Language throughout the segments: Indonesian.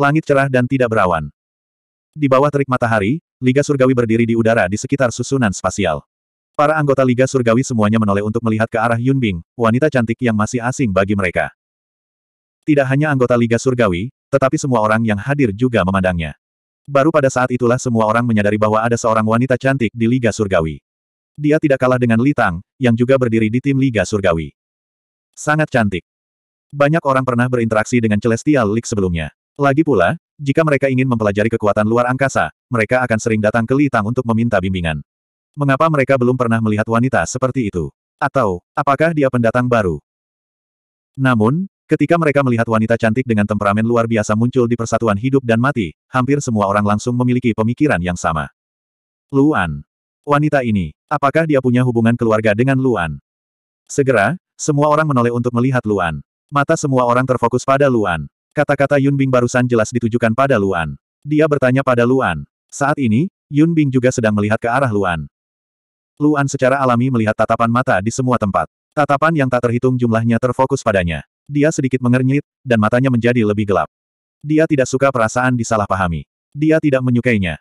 Langit cerah dan tidak berawan. Di bawah terik matahari, Liga Surgawi berdiri di udara di sekitar susunan spasial. Para anggota Liga Surgawi semuanya menoleh untuk melihat ke arah Yunbing, wanita cantik yang masih asing bagi mereka. Tidak hanya anggota Liga Surgawi, tetapi semua orang yang hadir juga memandangnya. Baru pada saat itulah semua orang menyadari bahwa ada seorang wanita cantik di Liga Surgawi. Dia tidak kalah dengan Litang, yang juga berdiri di tim Liga Surgawi. Sangat cantik. Banyak orang pernah berinteraksi dengan Celestial League sebelumnya. Lagi pula, jika mereka ingin mempelajari kekuatan luar angkasa, mereka akan sering datang ke Litang untuk meminta bimbingan. Mengapa mereka belum pernah melihat wanita seperti itu? Atau, apakah dia pendatang baru? Namun, Ketika mereka melihat wanita cantik dengan temperamen luar biasa muncul di persatuan hidup dan mati, hampir semua orang langsung memiliki pemikiran yang sama. Luan. Wanita ini, apakah dia punya hubungan keluarga dengan Luan? Segera, semua orang menoleh untuk melihat Luan. Mata semua orang terfokus pada Luan. Kata-kata Yun Bing barusan jelas ditujukan pada Luan. Dia bertanya pada Luan. Saat ini, Yun Bing juga sedang melihat ke arah Luan. Luan secara alami melihat tatapan mata di semua tempat. Tatapan yang tak terhitung jumlahnya terfokus padanya. Dia sedikit mengernyit, dan matanya menjadi lebih gelap. Dia tidak suka perasaan disalahpahami. Dia tidak menyukainya.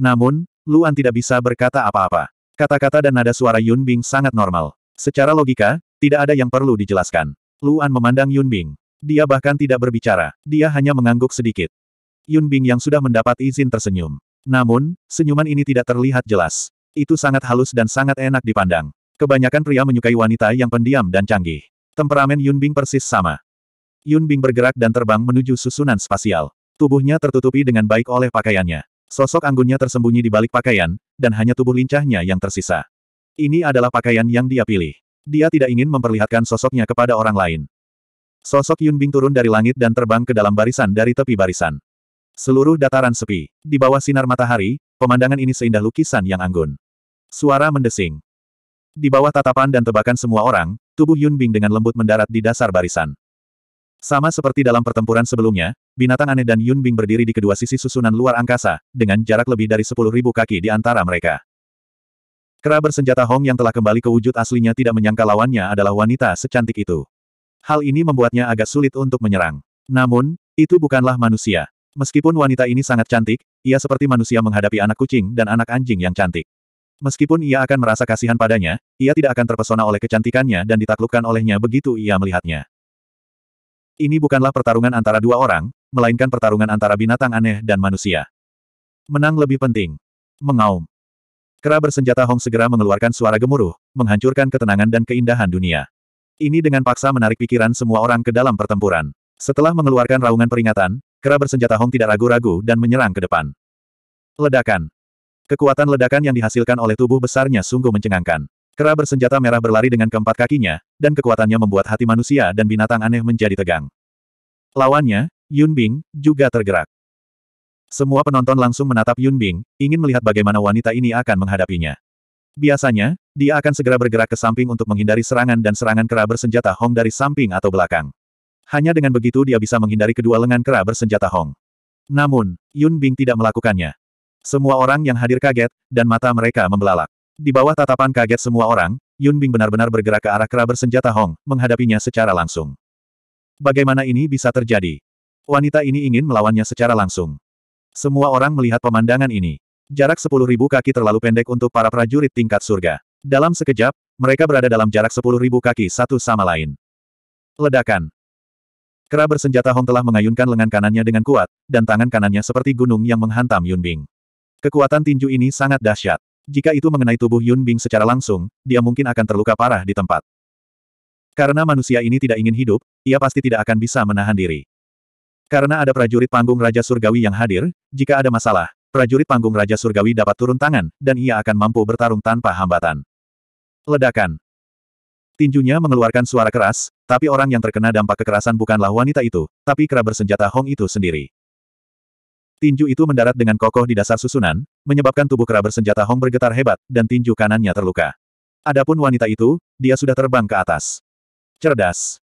Namun, Luan tidak bisa berkata apa-apa. Kata-kata dan nada suara Yun Bing sangat normal. Secara logika, tidak ada yang perlu dijelaskan. Luan memandang Yun Bing. Dia bahkan tidak berbicara. Dia hanya mengangguk sedikit. Yun Bing yang sudah mendapat izin tersenyum. Namun, senyuman ini tidak terlihat jelas. Itu sangat halus dan sangat enak dipandang. Kebanyakan pria menyukai wanita yang pendiam dan canggih. Temperamen Yun Bing persis sama. Yun Bing bergerak dan terbang menuju susunan spasial. Tubuhnya tertutupi dengan baik oleh pakaiannya. Sosok anggunnya tersembunyi di balik pakaian, dan hanya tubuh lincahnya yang tersisa. Ini adalah pakaian yang dia pilih. Dia tidak ingin memperlihatkan sosoknya kepada orang lain. Sosok Yun Bing turun dari langit dan terbang ke dalam barisan dari tepi barisan. Seluruh dataran sepi. Di bawah sinar matahari, pemandangan ini seindah lukisan yang anggun. Suara mendesing. Di bawah tatapan dan tebakan semua orang, tubuh Yun Bing dengan lembut mendarat di dasar barisan. Sama seperti dalam pertempuran sebelumnya, binatang aneh dan Yun Bing berdiri di kedua sisi susunan luar angkasa, dengan jarak lebih dari 10.000 kaki di antara mereka. Kera bersenjata Hong yang telah kembali ke wujud aslinya tidak menyangka lawannya adalah wanita secantik itu. Hal ini membuatnya agak sulit untuk menyerang. Namun, itu bukanlah manusia. Meskipun wanita ini sangat cantik, ia seperti manusia menghadapi anak kucing dan anak anjing yang cantik. Meskipun ia akan merasa kasihan padanya, ia tidak akan terpesona oleh kecantikannya dan ditaklukkan olehnya begitu ia melihatnya. Ini bukanlah pertarungan antara dua orang, melainkan pertarungan antara binatang aneh dan manusia. Menang lebih penting. Mengaum. Kera bersenjata Hong segera mengeluarkan suara gemuruh, menghancurkan ketenangan dan keindahan dunia. Ini dengan paksa menarik pikiran semua orang ke dalam pertempuran. Setelah mengeluarkan raungan peringatan, kera bersenjata Hong tidak ragu-ragu dan menyerang ke depan. Ledakan. Kekuatan ledakan yang dihasilkan oleh tubuh besarnya sungguh mencengangkan. Kera bersenjata merah berlari dengan keempat kakinya, dan kekuatannya membuat hati manusia dan binatang aneh menjadi tegang. Lawannya, Yun Bing, juga tergerak. Semua penonton langsung menatap Yun Bing, ingin melihat bagaimana wanita ini akan menghadapinya. Biasanya, dia akan segera bergerak ke samping untuk menghindari serangan dan serangan kera bersenjata Hong dari samping atau belakang. Hanya dengan begitu dia bisa menghindari kedua lengan kera bersenjata Hong. Namun, Yun Bing tidak melakukannya. Semua orang yang hadir kaget, dan mata mereka membelalak. Di bawah tatapan kaget semua orang, Yun Bing benar-benar bergerak ke arah kera bersenjata Hong, menghadapinya secara langsung. Bagaimana ini bisa terjadi? Wanita ini ingin melawannya secara langsung. Semua orang melihat pemandangan ini. Jarak sepuluh ribu kaki terlalu pendek untuk para prajurit tingkat surga. Dalam sekejap, mereka berada dalam jarak sepuluh ribu kaki satu sama lain. Ledakan. Kera bersenjata Hong telah mengayunkan lengan kanannya dengan kuat, dan tangan kanannya seperti gunung yang menghantam Yun Bing. Kekuatan tinju ini sangat dahsyat. Jika itu mengenai tubuh Yun Bing secara langsung, dia mungkin akan terluka parah di tempat. Karena manusia ini tidak ingin hidup, ia pasti tidak akan bisa menahan diri. Karena ada prajurit panggung Raja Surgawi yang hadir, jika ada masalah, prajurit panggung Raja Surgawi dapat turun tangan, dan ia akan mampu bertarung tanpa hambatan. Ledakan. Tinjunya mengeluarkan suara keras, tapi orang yang terkena dampak kekerasan bukanlah wanita itu, tapi kera bersenjata Hong itu sendiri. Tinju itu mendarat dengan kokoh di dasar susunan, menyebabkan tubuh kera bersenjata Hong bergetar hebat, dan tinju kanannya terluka. Adapun wanita itu, dia sudah terbang ke atas. Cerdas.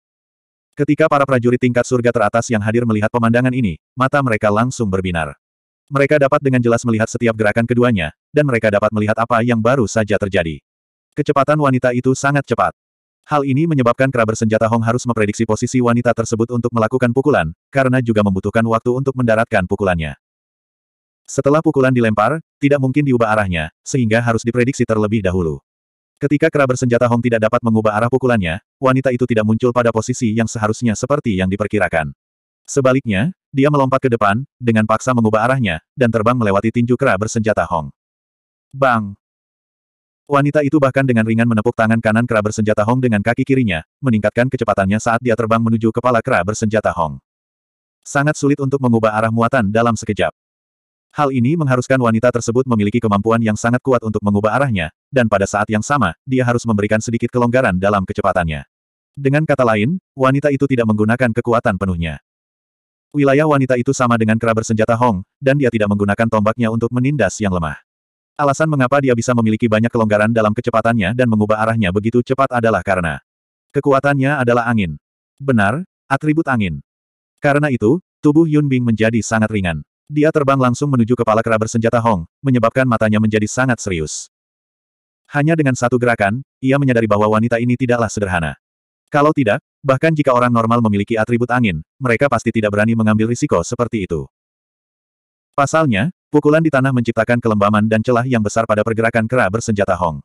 Ketika para prajurit tingkat surga teratas yang hadir melihat pemandangan ini, mata mereka langsung berbinar. Mereka dapat dengan jelas melihat setiap gerakan keduanya, dan mereka dapat melihat apa yang baru saja terjadi. Kecepatan wanita itu sangat cepat. Hal ini menyebabkan kera bersenjata Hong harus memprediksi posisi wanita tersebut untuk melakukan pukulan, karena juga membutuhkan waktu untuk mendaratkan pukulannya. Setelah pukulan dilempar, tidak mungkin diubah arahnya, sehingga harus diprediksi terlebih dahulu. Ketika kera bersenjata Hong tidak dapat mengubah arah pukulannya, wanita itu tidak muncul pada posisi yang seharusnya seperti yang diperkirakan. Sebaliknya, dia melompat ke depan, dengan paksa mengubah arahnya, dan terbang melewati tinju kera bersenjata Hong. Bang! Wanita itu bahkan dengan ringan menepuk tangan kanan kera bersenjata Hong dengan kaki kirinya, meningkatkan kecepatannya saat dia terbang menuju kepala kera bersenjata Hong. Sangat sulit untuk mengubah arah muatan dalam sekejap. Hal ini mengharuskan wanita tersebut memiliki kemampuan yang sangat kuat untuk mengubah arahnya, dan pada saat yang sama, dia harus memberikan sedikit kelonggaran dalam kecepatannya. Dengan kata lain, wanita itu tidak menggunakan kekuatan penuhnya. Wilayah wanita itu sama dengan kera bersenjata Hong, dan dia tidak menggunakan tombaknya untuk menindas yang lemah. Alasan mengapa dia bisa memiliki banyak kelonggaran dalam kecepatannya dan mengubah arahnya begitu cepat adalah karena kekuatannya adalah angin. Benar, atribut angin. Karena itu, tubuh Yun Bing menjadi sangat ringan. Dia terbang langsung menuju kepala kera bersenjata Hong, menyebabkan matanya menjadi sangat serius. Hanya dengan satu gerakan, ia menyadari bahwa wanita ini tidaklah sederhana. Kalau tidak, bahkan jika orang normal memiliki atribut angin, mereka pasti tidak berani mengambil risiko seperti itu. Pasalnya, pukulan di tanah menciptakan kelembaman dan celah yang besar pada pergerakan kera bersenjata Hong.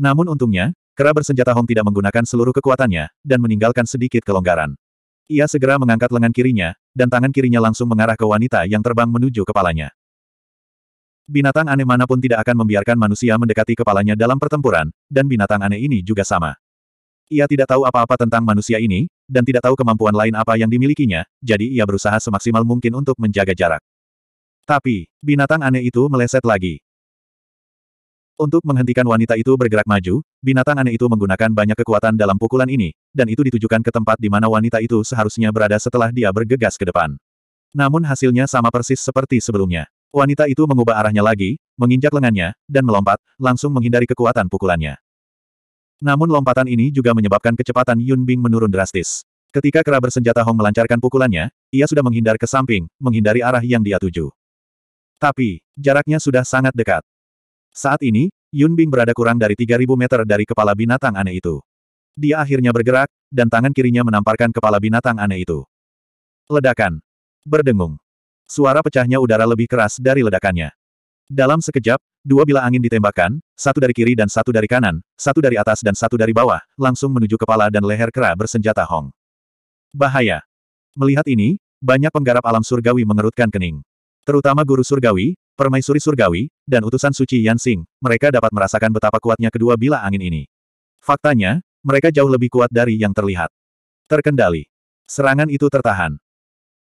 Namun untungnya, kera bersenjata Hong tidak menggunakan seluruh kekuatannya, dan meninggalkan sedikit kelonggaran. Ia segera mengangkat lengan kirinya, dan tangan kirinya langsung mengarah ke wanita yang terbang menuju kepalanya. Binatang aneh manapun tidak akan membiarkan manusia mendekati kepalanya dalam pertempuran, dan binatang aneh ini juga sama. Ia tidak tahu apa-apa tentang manusia ini, dan tidak tahu kemampuan lain apa yang dimilikinya, jadi ia berusaha semaksimal mungkin untuk menjaga jarak. Tapi, binatang aneh itu meleset lagi. Untuk menghentikan wanita itu bergerak maju, binatang aneh itu menggunakan banyak kekuatan dalam pukulan ini, dan itu ditujukan ke tempat di mana wanita itu seharusnya berada setelah dia bergegas ke depan. Namun hasilnya sama persis seperti sebelumnya. Wanita itu mengubah arahnya lagi, menginjak lengannya, dan melompat, langsung menghindari kekuatan pukulannya. Namun lompatan ini juga menyebabkan kecepatan Yun Bing menurun drastis. Ketika kera bersenjata Hong melancarkan pukulannya, ia sudah menghindar ke samping, menghindari arah yang dia tuju. Tapi, jaraknya sudah sangat dekat. Saat ini, Yun Bing berada kurang dari 3.000 meter dari kepala binatang aneh itu. Dia akhirnya bergerak, dan tangan kirinya menamparkan kepala binatang aneh itu. Ledakan. Berdengung. Suara pecahnya udara lebih keras dari ledakannya. Dalam sekejap, dua bila angin ditembakkan, satu dari kiri dan satu dari kanan, satu dari atas dan satu dari bawah, langsung menuju kepala dan leher kera bersenjata Hong. Bahaya. Melihat ini, banyak penggarap alam surgawi mengerutkan kening. Terutama guru surgawi, permaisuri surgawi, dan utusan suci Yansing, mereka dapat merasakan betapa kuatnya kedua bila angin ini. Faktanya, mereka jauh lebih kuat dari yang terlihat. Terkendali. Serangan itu tertahan.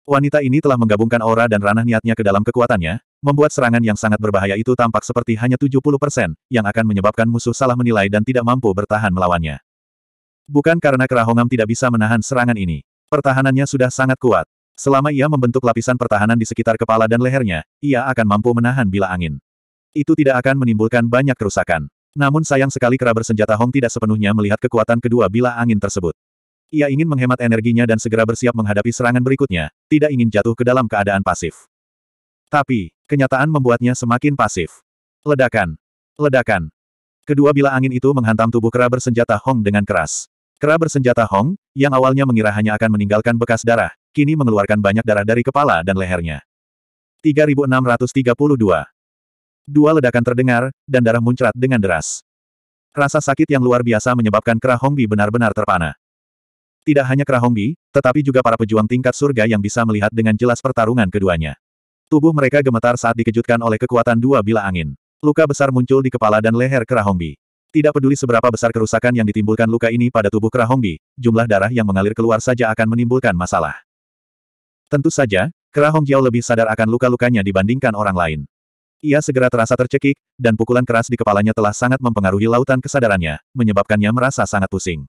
Wanita ini telah menggabungkan aura dan ranah niatnya ke dalam kekuatannya, membuat serangan yang sangat berbahaya itu tampak seperti hanya 70%, yang akan menyebabkan musuh salah menilai dan tidak mampu bertahan melawannya. Bukan karena Kerahongam tidak bisa menahan serangan ini. Pertahanannya sudah sangat kuat. Selama ia membentuk lapisan pertahanan di sekitar kepala dan lehernya, ia akan mampu menahan bila angin. Itu tidak akan menimbulkan banyak kerusakan. Namun sayang sekali kera bersenjata Hong tidak sepenuhnya melihat kekuatan kedua bila angin tersebut. Ia ingin menghemat energinya dan segera bersiap menghadapi serangan berikutnya, tidak ingin jatuh ke dalam keadaan pasif. Tapi, kenyataan membuatnya semakin pasif. Ledakan. Ledakan. Kedua bila angin itu menghantam tubuh kera bersenjata Hong dengan keras. Kera bersenjata Hong, yang awalnya mengira hanya akan meninggalkan bekas darah, kini mengeluarkan banyak darah dari kepala dan lehernya. 3632. Dua ledakan terdengar, dan darah muncrat dengan deras. Rasa sakit yang luar biasa menyebabkan Kera benar-benar terpana. Tidak hanya Kera tetapi juga para pejuang tingkat surga yang bisa melihat dengan jelas pertarungan keduanya. Tubuh mereka gemetar saat dikejutkan oleh kekuatan dua bila angin. Luka besar muncul di kepala dan leher Kera Tidak peduli seberapa besar kerusakan yang ditimbulkan luka ini pada tubuh Kera jumlah darah yang mengalir keluar saja akan menimbulkan masalah. Tentu saja, Kera Jiao lebih sadar akan luka-lukanya dibandingkan orang lain. Ia segera terasa tercekik, dan pukulan keras di kepalanya telah sangat mempengaruhi lautan kesadarannya, menyebabkannya merasa sangat pusing.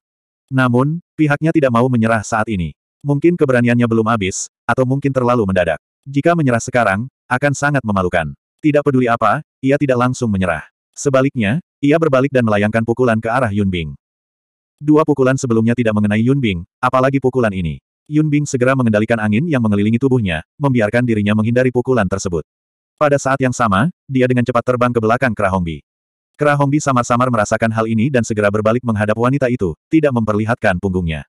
Namun, pihaknya tidak mau menyerah saat ini. Mungkin keberaniannya belum habis, atau mungkin terlalu mendadak. Jika menyerah sekarang, akan sangat memalukan. Tidak peduli apa, ia tidak langsung menyerah. Sebaliknya, ia berbalik dan melayangkan pukulan ke arah Yun Bing. Dua pukulan sebelumnya tidak mengenai Yun Bing, apalagi pukulan ini. Yun Bing segera mengendalikan angin yang mengelilingi tubuhnya, membiarkan dirinya menghindari pukulan tersebut. Pada saat yang sama, dia dengan cepat terbang ke belakang Krahongbi. Krahongbi samar-samar merasakan hal ini dan segera berbalik menghadap wanita itu, tidak memperlihatkan punggungnya.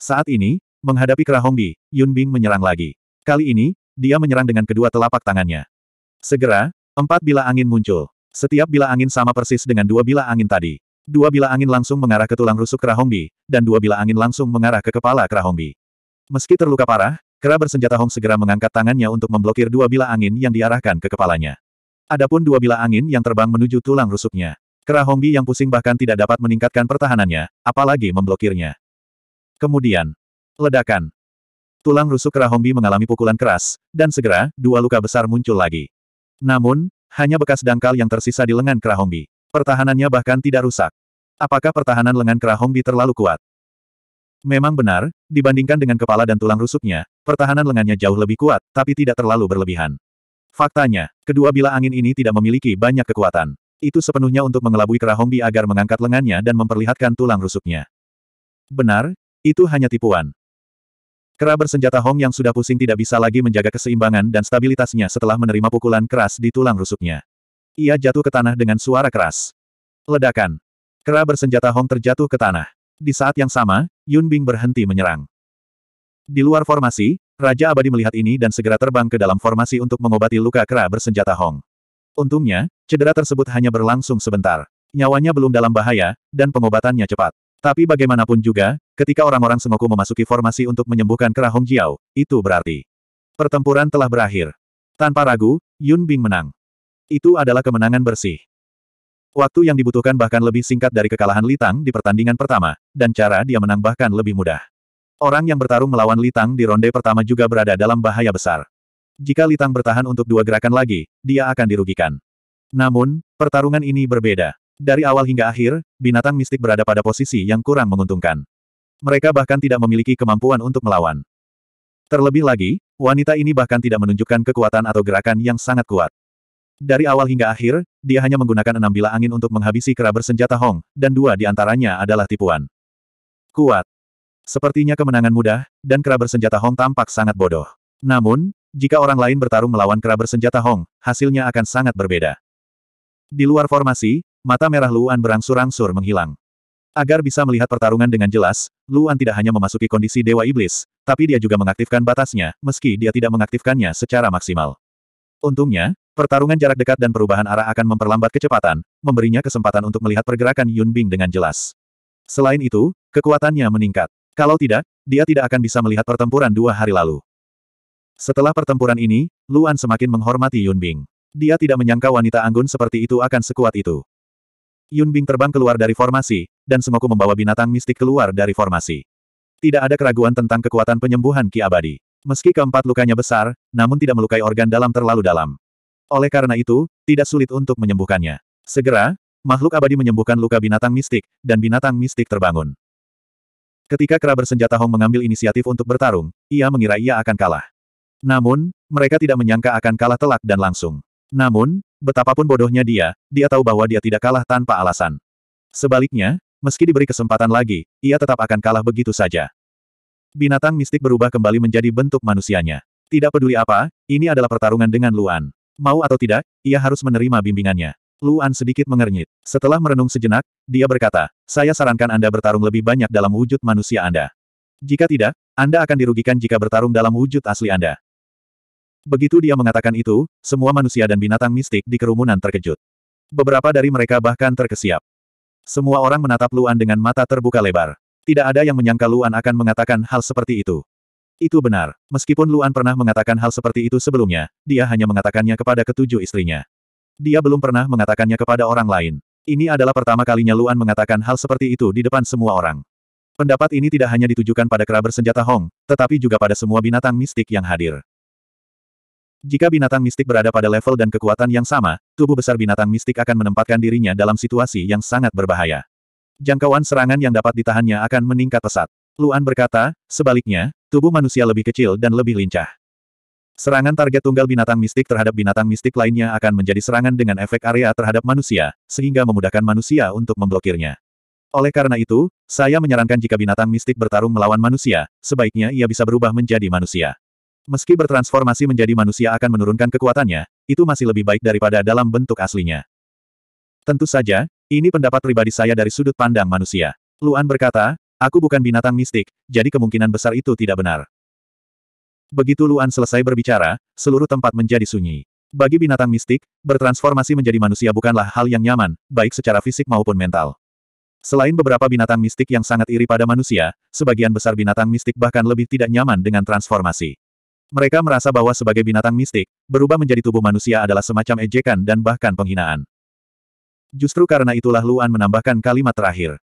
Saat ini, menghadapi Krahongbi, Yun Bing menyerang lagi. Kali ini, dia menyerang dengan kedua telapak tangannya. Segera, empat bila angin muncul. Setiap bila angin sama persis dengan dua bila angin tadi. Dua bila angin langsung mengarah ke tulang rusuk Kerahombi, dan dua bila angin langsung mengarah ke kepala Kerahombi. Meski terluka parah, Kera bersenjata Hong segera mengangkat tangannya untuk memblokir dua bila angin yang diarahkan ke kepalanya. Adapun dua bila angin yang terbang menuju tulang rusuknya. Kera Kerahombi yang pusing bahkan tidak dapat meningkatkan pertahanannya, apalagi memblokirnya. Kemudian, ledakan. Tulang rusuk Kera Kerahombi mengalami pukulan keras, dan segera, dua luka besar muncul lagi. Namun, hanya bekas dangkal yang tersisa di lengan Kera Kerahombi. Pertahanannya bahkan tidak rusak. Apakah pertahanan lengan Hongbi terlalu kuat? Memang benar, dibandingkan dengan kepala dan tulang rusuknya, pertahanan lengannya jauh lebih kuat, tapi tidak terlalu berlebihan. Faktanya, kedua bila angin ini tidak memiliki banyak kekuatan. Itu sepenuhnya untuk mengelabui Hongbi agar mengangkat lengannya dan memperlihatkan tulang rusuknya. Benar, itu hanya tipuan. Kera bersenjata Hong yang sudah pusing tidak bisa lagi menjaga keseimbangan dan stabilitasnya setelah menerima pukulan keras di tulang rusuknya. Ia jatuh ke tanah dengan suara keras. Ledakan. Kera bersenjata Hong terjatuh ke tanah. Di saat yang sama, Yun Bing berhenti menyerang. Di luar formasi, Raja Abadi melihat ini dan segera terbang ke dalam formasi untuk mengobati luka kera bersenjata Hong. Untungnya, cedera tersebut hanya berlangsung sebentar. Nyawanya belum dalam bahaya, dan pengobatannya cepat. Tapi bagaimanapun juga, ketika orang-orang Sengoku memasuki formasi untuk menyembuhkan kera Hong Jiao, itu berarti pertempuran telah berakhir. Tanpa ragu, Yun Bing menang. Itu adalah kemenangan bersih. Waktu yang dibutuhkan bahkan lebih singkat dari kekalahan Litang di pertandingan pertama, dan cara dia menang bahkan lebih mudah. Orang yang bertarung melawan Litang di ronde pertama juga berada dalam bahaya besar. Jika Litang bertahan untuk dua gerakan lagi, dia akan dirugikan. Namun, pertarungan ini berbeda. Dari awal hingga akhir, binatang mistik berada pada posisi yang kurang menguntungkan. Mereka bahkan tidak memiliki kemampuan untuk melawan. Terlebih lagi, wanita ini bahkan tidak menunjukkan kekuatan atau gerakan yang sangat kuat. Dari awal hingga akhir, dia hanya menggunakan enam bila angin untuk menghabisi kera bersenjata Hong, dan dua di antaranya adalah tipuan. Kuat. Sepertinya kemenangan mudah, dan kera bersenjata Hong tampak sangat bodoh. Namun, jika orang lain bertarung melawan kera bersenjata Hong, hasilnya akan sangat berbeda. Di luar formasi, mata merah Luan berangsur-angsur menghilang. Agar bisa melihat pertarungan dengan jelas, Luan tidak hanya memasuki kondisi Dewa Iblis, tapi dia juga mengaktifkan batasnya, meski dia tidak mengaktifkannya secara maksimal. Untungnya, Pertarungan jarak dekat dan perubahan arah akan memperlambat kecepatan, memberinya kesempatan untuk melihat pergerakan Yun Bing dengan jelas. Selain itu, kekuatannya meningkat. Kalau tidak, dia tidak akan bisa melihat pertempuran dua hari lalu. Setelah pertempuran ini, Luan semakin menghormati Yun Bing. Dia tidak menyangka wanita anggun seperti itu akan sekuat itu. Yun Bing terbang keluar dari formasi, dan Semoku membawa binatang mistik keluar dari formasi. Tidak ada keraguan tentang kekuatan penyembuhan Ki Abadi. Meski keempat lukanya besar, namun tidak melukai organ dalam terlalu dalam. Oleh karena itu, tidak sulit untuk menyembuhkannya. Segera, makhluk abadi menyembuhkan luka binatang mistik, dan binatang mistik terbangun. Ketika kera bersenjata Hong mengambil inisiatif untuk bertarung, ia mengira ia akan kalah. Namun, mereka tidak menyangka akan kalah telak dan langsung. Namun, betapapun bodohnya dia, dia tahu bahwa dia tidak kalah tanpa alasan. Sebaliknya, meski diberi kesempatan lagi, ia tetap akan kalah begitu saja. Binatang mistik berubah kembali menjadi bentuk manusianya. Tidak peduli apa, ini adalah pertarungan dengan Luan. Mau atau tidak, ia harus menerima bimbingannya. Luan sedikit mengernyit. Setelah merenung sejenak, dia berkata, saya sarankan Anda bertarung lebih banyak dalam wujud manusia Anda. Jika tidak, Anda akan dirugikan jika bertarung dalam wujud asli Anda. Begitu dia mengatakan itu, semua manusia dan binatang mistik di kerumunan terkejut. Beberapa dari mereka bahkan terkesiap. Semua orang menatap Luan dengan mata terbuka lebar. Tidak ada yang menyangka Luan akan mengatakan hal seperti itu. Itu benar. Meskipun Luan pernah mengatakan hal seperti itu sebelumnya, dia hanya mengatakannya kepada ketujuh istrinya. Dia belum pernah mengatakannya kepada orang lain. Ini adalah pertama kalinya Luan mengatakan hal seperti itu di depan semua orang. Pendapat ini tidak hanya ditujukan pada kera bersenjata Hong, tetapi juga pada semua binatang mistik yang hadir. Jika binatang mistik berada pada level dan kekuatan yang sama, tubuh besar binatang mistik akan menempatkan dirinya dalam situasi yang sangat berbahaya. Jangkauan serangan yang dapat ditahannya akan meningkat pesat. Luan berkata, sebaliknya, tubuh manusia lebih kecil dan lebih lincah. Serangan target tunggal binatang mistik terhadap binatang mistik lainnya akan menjadi serangan dengan efek area terhadap manusia, sehingga memudahkan manusia untuk memblokirnya. Oleh karena itu, saya menyarankan jika binatang mistik bertarung melawan manusia, sebaiknya ia bisa berubah menjadi manusia. Meski bertransformasi menjadi manusia akan menurunkan kekuatannya, itu masih lebih baik daripada dalam bentuk aslinya. Tentu saja, ini pendapat pribadi saya dari sudut pandang manusia. Luan berkata, Aku bukan binatang mistik, jadi kemungkinan besar itu tidak benar. Begitu Luan selesai berbicara, seluruh tempat menjadi sunyi. Bagi binatang mistik, bertransformasi menjadi manusia bukanlah hal yang nyaman, baik secara fisik maupun mental. Selain beberapa binatang mistik yang sangat iri pada manusia, sebagian besar binatang mistik bahkan lebih tidak nyaman dengan transformasi. Mereka merasa bahwa sebagai binatang mistik, berubah menjadi tubuh manusia adalah semacam ejekan dan bahkan penghinaan. Justru karena itulah Luan menambahkan kalimat terakhir.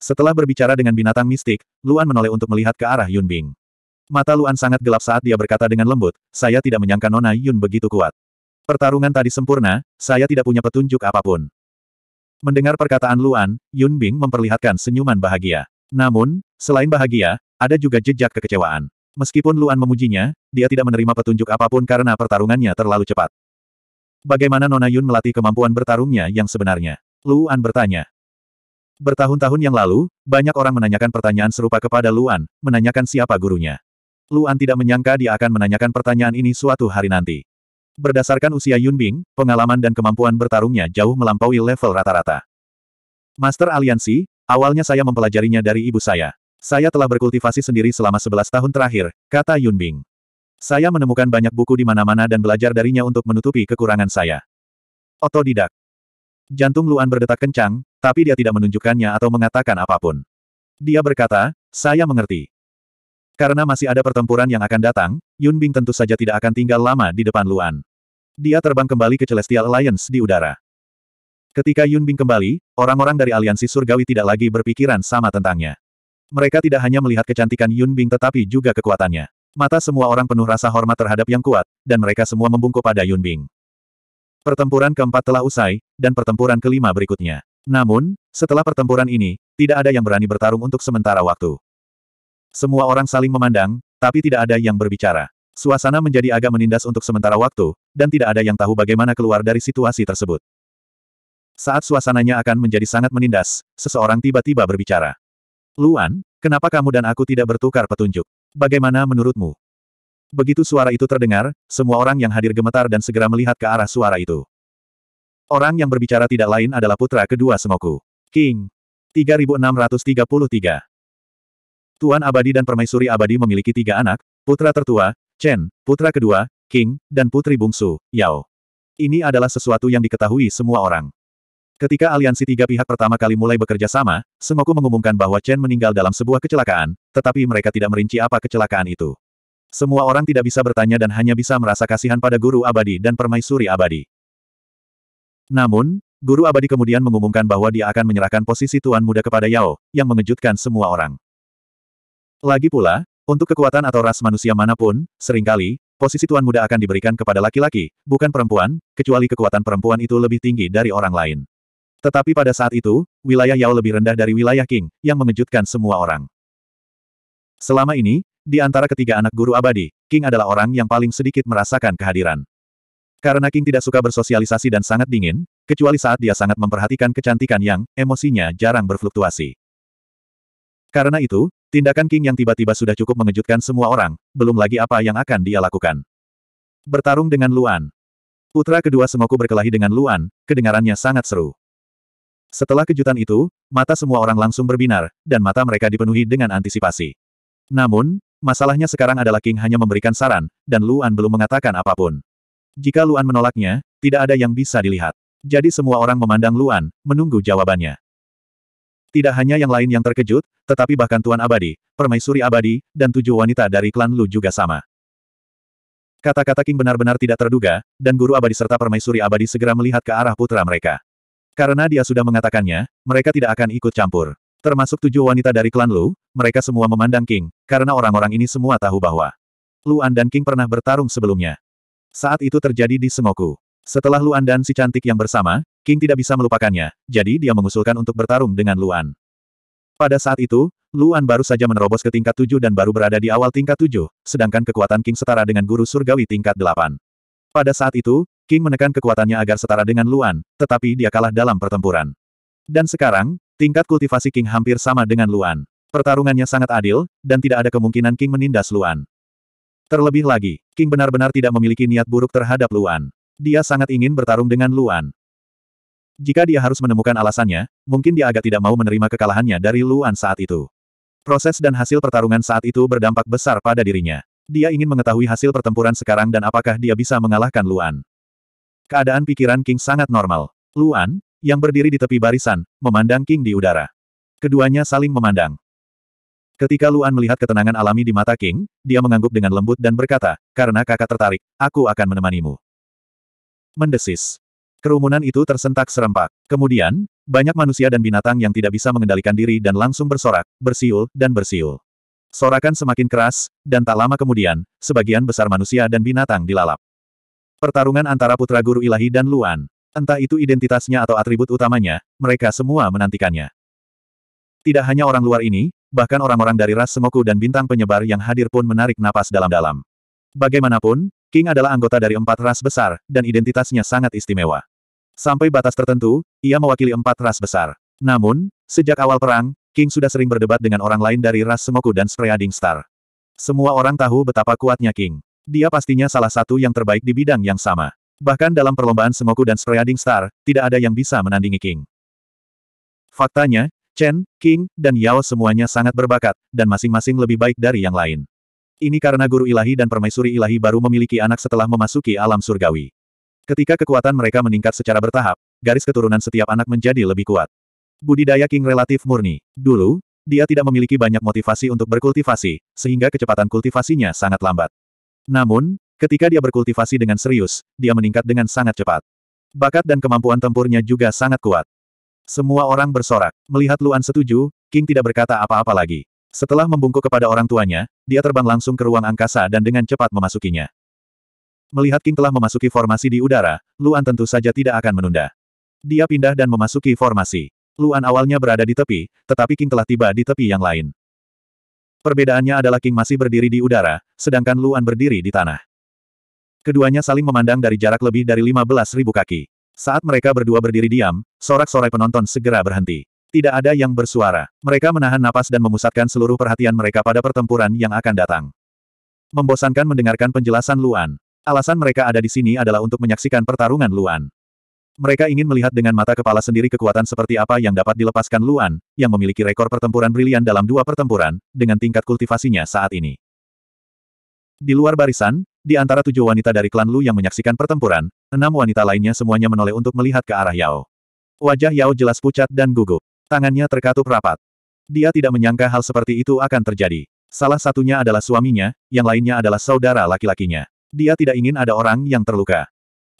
Setelah berbicara dengan binatang mistik, Luan menoleh untuk melihat ke arah Yun Bing. Mata Luan sangat gelap saat dia berkata dengan lembut, saya tidak menyangka Nona Yun begitu kuat. Pertarungan tadi sempurna, saya tidak punya petunjuk apapun. Mendengar perkataan Luan, Yun Bing memperlihatkan senyuman bahagia. Namun, selain bahagia, ada juga jejak kekecewaan. Meskipun Luan memujinya, dia tidak menerima petunjuk apapun karena pertarungannya terlalu cepat. Bagaimana Nona Yun melatih kemampuan bertarungnya yang sebenarnya? Luan bertanya. Bertahun-tahun yang lalu, banyak orang menanyakan pertanyaan serupa kepada Luan, menanyakan siapa gurunya. Luan tidak menyangka dia akan menanyakan pertanyaan ini suatu hari nanti. Berdasarkan usia Yunbing, pengalaman dan kemampuan bertarungnya jauh melampaui level rata-rata. Master Aliansi, awalnya saya mempelajarinya dari ibu saya. Saya telah berkultivasi sendiri selama 11 tahun terakhir, kata Yunbing. Saya menemukan banyak buku di mana-mana dan belajar darinya untuk menutupi kekurangan saya. Otodidak. Jantung Luan berdetak kencang, tapi dia tidak menunjukkannya atau mengatakan apapun. Dia berkata, saya mengerti. Karena masih ada pertempuran yang akan datang, Yun Bing tentu saja tidak akan tinggal lama di depan Luan. Dia terbang kembali ke Celestial Alliance di udara. Ketika Yun Bing kembali, orang-orang dari aliansi surgawi tidak lagi berpikiran sama tentangnya. Mereka tidak hanya melihat kecantikan Yun Bing tetapi juga kekuatannya. Mata semua orang penuh rasa hormat terhadap yang kuat, dan mereka semua membungkuk pada Yun Bing. Pertempuran keempat telah usai, dan pertempuran kelima berikutnya. Namun, setelah pertempuran ini, tidak ada yang berani bertarung untuk sementara waktu. Semua orang saling memandang, tapi tidak ada yang berbicara. Suasana menjadi agak menindas untuk sementara waktu, dan tidak ada yang tahu bagaimana keluar dari situasi tersebut. Saat suasananya akan menjadi sangat menindas, seseorang tiba-tiba berbicara. Luan, kenapa kamu dan aku tidak bertukar petunjuk? Bagaimana menurutmu? Begitu suara itu terdengar, semua orang yang hadir gemetar dan segera melihat ke arah suara itu. Orang yang berbicara tidak lain adalah putra kedua Semoku. King. 3633. Tuan Abadi dan Permaisuri Abadi memiliki tiga anak, putra tertua, Chen, putra kedua, King, dan putri bungsu, Yao. Ini adalah sesuatu yang diketahui semua orang. Ketika aliansi tiga pihak pertama kali mulai bekerja sama, Semoku mengumumkan bahwa Chen meninggal dalam sebuah kecelakaan, tetapi mereka tidak merinci apa kecelakaan itu. Semua orang tidak bisa bertanya dan hanya bisa merasa kasihan pada guru abadi dan permaisuri abadi. Namun, guru abadi kemudian mengumumkan bahwa dia akan menyerahkan posisi tuan muda kepada Yao, yang mengejutkan semua orang. Lagi pula, untuk kekuatan atau ras manusia manapun, seringkali, posisi tuan muda akan diberikan kepada laki-laki, bukan perempuan, kecuali kekuatan perempuan itu lebih tinggi dari orang lain. Tetapi pada saat itu, wilayah Yao lebih rendah dari wilayah King, yang mengejutkan semua orang. Selama ini, di antara ketiga anak guru abadi, King adalah orang yang paling sedikit merasakan kehadiran. Karena King tidak suka bersosialisasi dan sangat dingin, kecuali saat dia sangat memperhatikan kecantikan yang, emosinya jarang berfluktuasi. Karena itu, tindakan King yang tiba-tiba sudah cukup mengejutkan semua orang, belum lagi apa yang akan dia lakukan. Bertarung dengan Luan. Putra kedua Sengoku berkelahi dengan Luan, kedengarannya sangat seru. Setelah kejutan itu, mata semua orang langsung berbinar, dan mata mereka dipenuhi dengan antisipasi. Namun, Masalahnya sekarang adalah King hanya memberikan saran, dan Luan belum mengatakan apapun. Jika Luan menolaknya, tidak ada yang bisa dilihat. Jadi semua orang memandang Luan, menunggu jawabannya. Tidak hanya yang lain yang terkejut, tetapi bahkan Tuan Abadi, Permaisuri Abadi, dan tujuh wanita dari klan Lu juga sama. Kata-kata King benar-benar tidak terduga, dan Guru Abadi serta Permaisuri Abadi segera melihat ke arah putra mereka. Karena dia sudah mengatakannya, mereka tidak akan ikut campur. Termasuk tujuh wanita dari klan Lu, mereka semua memandang King, karena orang-orang ini semua tahu bahwa Luan dan King pernah bertarung sebelumnya. Saat itu terjadi di Sengoku. Setelah Luan dan si cantik yang bersama, King tidak bisa melupakannya, jadi dia mengusulkan untuk bertarung dengan Luan. Pada saat itu, Luan baru saja menerobos ke tingkat tujuh dan baru berada di awal tingkat tujuh, sedangkan kekuatan King setara dengan guru surgawi tingkat delapan. Pada saat itu, King menekan kekuatannya agar setara dengan Luan, tetapi dia kalah dalam pertempuran. Dan sekarang, tingkat kultivasi King hampir sama dengan Luan. Pertarungannya sangat adil, dan tidak ada kemungkinan King menindas Luan. Terlebih lagi, King benar-benar tidak memiliki niat buruk terhadap Luan. Dia sangat ingin bertarung dengan Luan. Jika dia harus menemukan alasannya, mungkin dia agak tidak mau menerima kekalahannya dari Luan saat itu. Proses dan hasil pertarungan saat itu berdampak besar pada dirinya. Dia ingin mengetahui hasil pertempuran sekarang dan apakah dia bisa mengalahkan Luan. Keadaan pikiran King sangat normal. Luan, yang berdiri di tepi barisan, memandang King di udara. Keduanya saling memandang. Ketika Luan melihat ketenangan alami di mata King, dia mengangguk dengan lembut dan berkata, karena kakak tertarik, aku akan menemanimu. Mendesis. Kerumunan itu tersentak serempak. Kemudian, banyak manusia dan binatang yang tidak bisa mengendalikan diri dan langsung bersorak, bersiul, dan bersiul. Sorakan semakin keras, dan tak lama kemudian, sebagian besar manusia dan binatang dilalap. Pertarungan antara Putra Guru Ilahi dan Luan. Entah itu identitasnya atau atribut utamanya, mereka semua menantikannya. Tidak hanya orang luar ini, bahkan orang-orang dari ras Semoku dan bintang penyebar yang hadir pun menarik napas dalam-dalam. Bagaimanapun, King adalah anggota dari empat ras besar, dan identitasnya sangat istimewa. Sampai batas tertentu, ia mewakili empat ras besar. Namun, sejak awal perang, King sudah sering berdebat dengan orang lain dari ras Semoku dan Spreading Star. Semua orang tahu betapa kuatnya King. Dia pastinya salah satu yang terbaik di bidang yang sama. Bahkan dalam perlombaan Sengoku dan Spreading Star, tidak ada yang bisa menandingi King. Faktanya, Chen, King, dan Yao semuanya sangat berbakat, dan masing-masing lebih baik dari yang lain. Ini karena guru ilahi dan permaisuri ilahi baru memiliki anak setelah memasuki alam surgawi. Ketika kekuatan mereka meningkat secara bertahap, garis keturunan setiap anak menjadi lebih kuat. Budidaya King relatif murni. Dulu, dia tidak memiliki banyak motivasi untuk berkultivasi, sehingga kecepatan kultivasinya sangat lambat. Namun, Ketika dia berkultivasi dengan serius, dia meningkat dengan sangat cepat. Bakat dan kemampuan tempurnya juga sangat kuat. Semua orang bersorak. Melihat Luan setuju, King tidak berkata apa-apa lagi. Setelah membungkuk kepada orang tuanya, dia terbang langsung ke ruang angkasa dan dengan cepat memasukinya. Melihat King telah memasuki formasi di udara, Luan tentu saja tidak akan menunda. Dia pindah dan memasuki formasi. Luan awalnya berada di tepi, tetapi King telah tiba di tepi yang lain. Perbedaannya adalah King masih berdiri di udara, sedangkan Luan berdiri di tanah. Keduanya saling memandang dari jarak lebih dari 15.000 kaki. Saat mereka berdua berdiri diam, sorak-sorai penonton segera berhenti. Tidak ada yang bersuara. Mereka menahan napas dan memusatkan seluruh perhatian mereka pada pertempuran yang akan datang. Membosankan mendengarkan penjelasan Luan. Alasan mereka ada di sini adalah untuk menyaksikan pertarungan Luan. Mereka ingin melihat dengan mata kepala sendiri kekuatan seperti apa yang dapat dilepaskan Luan, yang memiliki rekor pertempuran brilian dalam dua pertempuran, dengan tingkat kultivasinya saat ini. Di luar barisan, di antara tujuh wanita dari klan Lu yang menyaksikan pertempuran, enam wanita lainnya semuanya menoleh untuk melihat ke arah Yao. Wajah Yao jelas pucat dan gugup. Tangannya terkatup rapat. Dia tidak menyangka hal seperti itu akan terjadi. Salah satunya adalah suaminya, yang lainnya adalah saudara laki-lakinya. Dia tidak ingin ada orang yang terluka.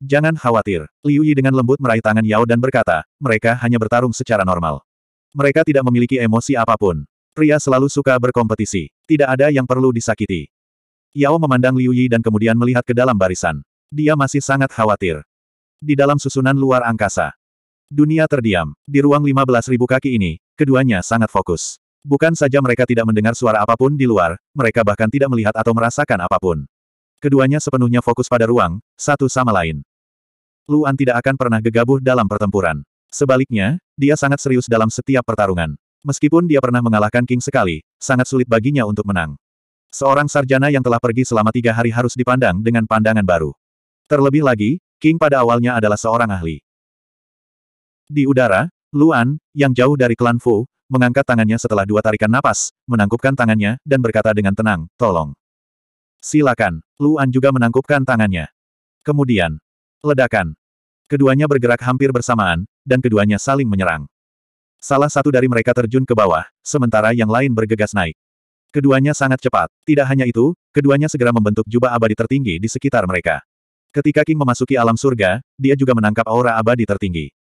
Jangan khawatir. Liu Yi dengan lembut meraih tangan Yao dan berkata, mereka hanya bertarung secara normal. Mereka tidak memiliki emosi apapun. Pria selalu suka berkompetisi. Tidak ada yang perlu disakiti. Yao memandang Liu Yi dan kemudian melihat ke dalam barisan. Dia masih sangat khawatir. Di dalam susunan luar angkasa. Dunia terdiam. Di ruang 15.000 kaki ini, keduanya sangat fokus. Bukan saja mereka tidak mendengar suara apapun di luar, mereka bahkan tidak melihat atau merasakan apapun. Keduanya sepenuhnya fokus pada ruang, satu sama lain. Luan tidak akan pernah gegabah dalam pertempuran. Sebaliknya, dia sangat serius dalam setiap pertarungan. Meskipun dia pernah mengalahkan King sekali, sangat sulit baginya untuk menang. Seorang sarjana yang telah pergi selama tiga hari harus dipandang dengan pandangan baru. Terlebih lagi, King pada awalnya adalah seorang ahli. Di udara, Luan, yang jauh dari klan Fu, mengangkat tangannya setelah dua tarikan napas, menangkupkan tangannya, dan berkata dengan tenang, tolong. Silakan. Luan juga menangkupkan tangannya. Kemudian, ledakan. Keduanya bergerak hampir bersamaan, dan keduanya saling menyerang. Salah satu dari mereka terjun ke bawah, sementara yang lain bergegas naik. Keduanya sangat cepat. Tidak hanya itu, keduanya segera membentuk jubah abadi tertinggi di sekitar mereka. Ketika King memasuki alam surga, dia juga menangkap aura abadi tertinggi.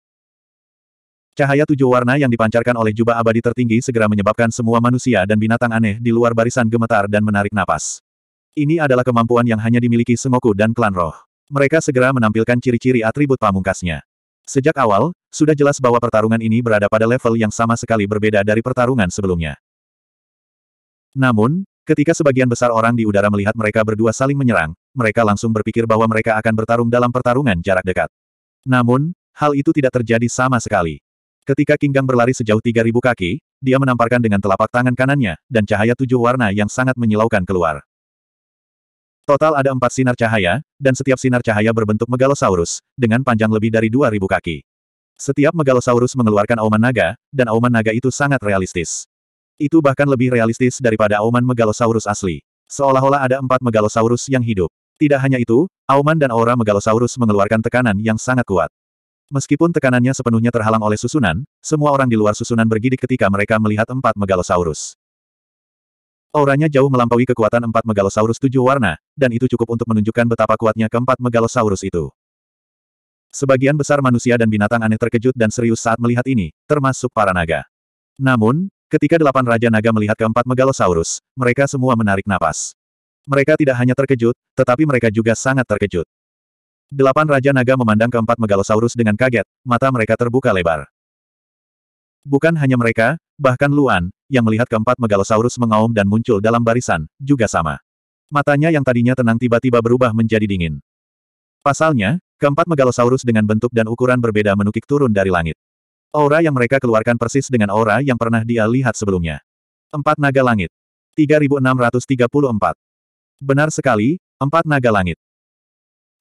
Cahaya tujuh warna yang dipancarkan oleh jubah abadi tertinggi segera menyebabkan semua manusia dan binatang aneh di luar barisan gemetar dan menarik napas. Ini adalah kemampuan yang hanya dimiliki Sengoku dan klan roh. Mereka segera menampilkan ciri-ciri atribut pamungkasnya. Sejak awal, sudah jelas bahwa pertarungan ini berada pada level yang sama sekali berbeda dari pertarungan sebelumnya. Namun, ketika sebagian besar orang di udara melihat mereka berdua saling menyerang, mereka langsung berpikir bahwa mereka akan bertarung dalam pertarungan jarak dekat. Namun, hal itu tidak terjadi sama sekali. Ketika Kinggang berlari sejauh 3.000 kaki, dia menamparkan dengan telapak tangan kanannya, dan cahaya tujuh warna yang sangat menyilaukan keluar. Total ada empat sinar cahaya, dan setiap sinar cahaya berbentuk megalosaurus, dengan panjang lebih dari 2.000 kaki. Setiap megalosaurus mengeluarkan auman naga, dan auman naga itu sangat realistis. Itu bahkan lebih realistis daripada auman megalosaurus asli. Seolah-olah ada empat megalosaurus yang hidup. Tidak hanya itu, auman dan aura megalosaurus mengeluarkan tekanan yang sangat kuat. Meskipun tekanannya sepenuhnya terhalang oleh susunan, semua orang di luar susunan bergidik ketika mereka melihat empat megalosaurus. Auranya jauh melampaui kekuatan empat megalosaurus tujuh warna, dan itu cukup untuk menunjukkan betapa kuatnya keempat megalosaurus itu. Sebagian besar manusia dan binatang aneh terkejut dan serius saat melihat ini, termasuk para naga. Namun, Ketika delapan Raja Naga melihat keempat Megalosaurus, mereka semua menarik napas. Mereka tidak hanya terkejut, tetapi mereka juga sangat terkejut. Delapan Raja Naga memandang keempat Megalosaurus dengan kaget, mata mereka terbuka lebar. Bukan hanya mereka, bahkan Luan, yang melihat keempat Megalosaurus mengaum dan muncul dalam barisan, juga sama. Matanya yang tadinya tenang tiba-tiba berubah menjadi dingin. Pasalnya, keempat Megalosaurus dengan bentuk dan ukuran berbeda menukik turun dari langit. Aura yang mereka keluarkan persis dengan aura yang pernah dia lihat sebelumnya. Empat naga langit. 3634. Benar sekali, empat naga langit.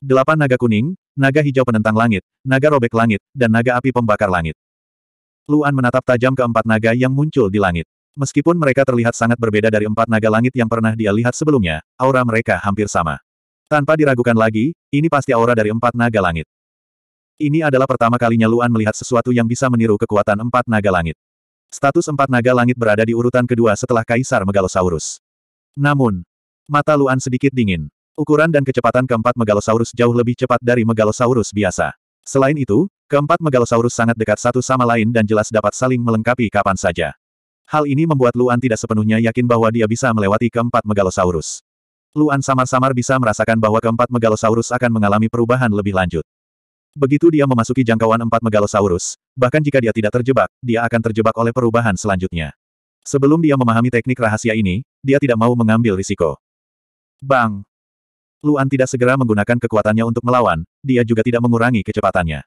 Delapan naga kuning, naga hijau penentang langit, naga robek langit, dan naga api pembakar langit. Luan menatap tajam ke empat naga yang muncul di langit. Meskipun mereka terlihat sangat berbeda dari empat naga langit yang pernah dia lihat sebelumnya, aura mereka hampir sama. Tanpa diragukan lagi, ini pasti aura dari empat naga langit. Ini adalah pertama kalinya Luan melihat sesuatu yang bisa meniru kekuatan empat naga langit. Status empat naga langit berada di urutan kedua setelah Kaisar Megalosaurus. Namun, mata Luan sedikit dingin. Ukuran dan kecepatan keempat Megalosaurus jauh lebih cepat dari Megalosaurus biasa. Selain itu, keempat Megalosaurus sangat dekat satu sama lain dan jelas dapat saling melengkapi kapan saja. Hal ini membuat Luan tidak sepenuhnya yakin bahwa dia bisa melewati keempat Megalosaurus. Luan samar-samar bisa merasakan bahwa keempat Megalosaurus akan mengalami perubahan lebih lanjut. Begitu dia memasuki jangkauan empat megalosaurus, bahkan jika dia tidak terjebak, dia akan terjebak oleh perubahan selanjutnya. Sebelum dia memahami teknik rahasia ini, dia tidak mau mengambil risiko. Bang! Luan tidak segera menggunakan kekuatannya untuk melawan, dia juga tidak mengurangi kecepatannya.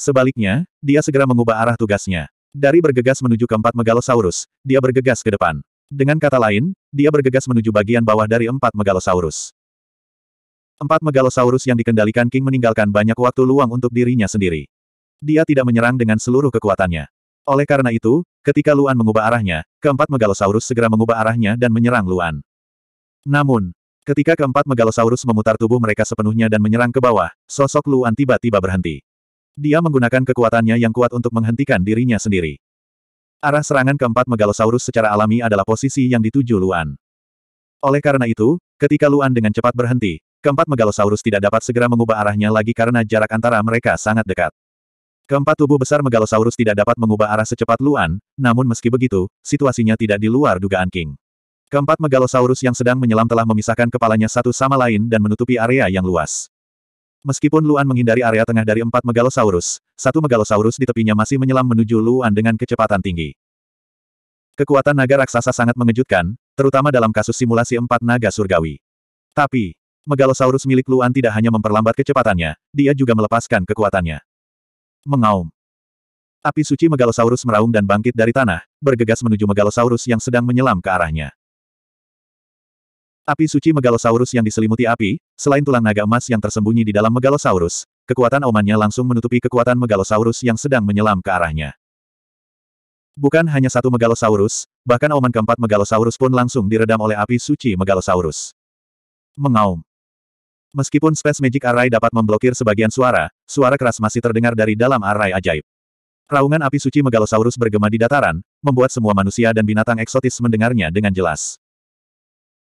Sebaliknya, dia segera mengubah arah tugasnya. Dari bergegas menuju keempat megalosaurus, dia bergegas ke depan. Dengan kata lain, dia bergegas menuju bagian bawah dari empat megalosaurus. Empat megalosaurus yang dikendalikan King meninggalkan banyak waktu luang untuk dirinya sendiri. Dia tidak menyerang dengan seluruh kekuatannya. Oleh karena itu, ketika Luan mengubah arahnya, keempat megalosaurus segera mengubah arahnya dan menyerang Luan. Namun, ketika keempat megalosaurus memutar tubuh mereka sepenuhnya dan menyerang ke bawah, sosok Luan tiba-tiba berhenti. Dia menggunakan kekuatannya yang kuat untuk menghentikan dirinya sendiri. Arah serangan keempat megalosaurus secara alami adalah posisi yang dituju Luan. Oleh karena itu, ketika Luan dengan cepat berhenti, Keempat Megalosaurus tidak dapat segera mengubah arahnya lagi karena jarak antara mereka sangat dekat. Keempat tubuh besar Megalosaurus tidak dapat mengubah arah secepat Luan, namun meski begitu, situasinya tidak di luar dugaan King. Keempat Megalosaurus yang sedang menyelam telah memisahkan kepalanya satu sama lain dan menutupi area yang luas. Meskipun Luan menghindari area tengah dari empat Megalosaurus, satu Megalosaurus di tepinya masih menyelam menuju Luan dengan kecepatan tinggi. Kekuatan naga raksasa sangat mengejutkan, terutama dalam kasus simulasi empat naga surgawi. Tapi, Megalosaurus milik Luan tidak hanya memperlambat kecepatannya, dia juga melepaskan kekuatannya. Mengaum. Api suci Megalosaurus meraung dan bangkit dari tanah, bergegas menuju Megalosaurus yang sedang menyelam ke arahnya. Api suci Megalosaurus yang diselimuti api, selain tulang naga emas yang tersembunyi di dalam Megalosaurus, kekuatan Omanya langsung menutupi kekuatan Megalosaurus yang sedang menyelam ke arahnya. Bukan hanya satu Megalosaurus, bahkan Oman keempat Megalosaurus pun langsung diredam oleh api suci Megalosaurus. Mengaum. Meskipun Space Magic Array dapat memblokir sebagian suara, suara keras masih terdengar dari dalam array ajaib. Raungan api suci Megalosaurus bergema di dataran, membuat semua manusia dan binatang eksotis mendengarnya dengan jelas.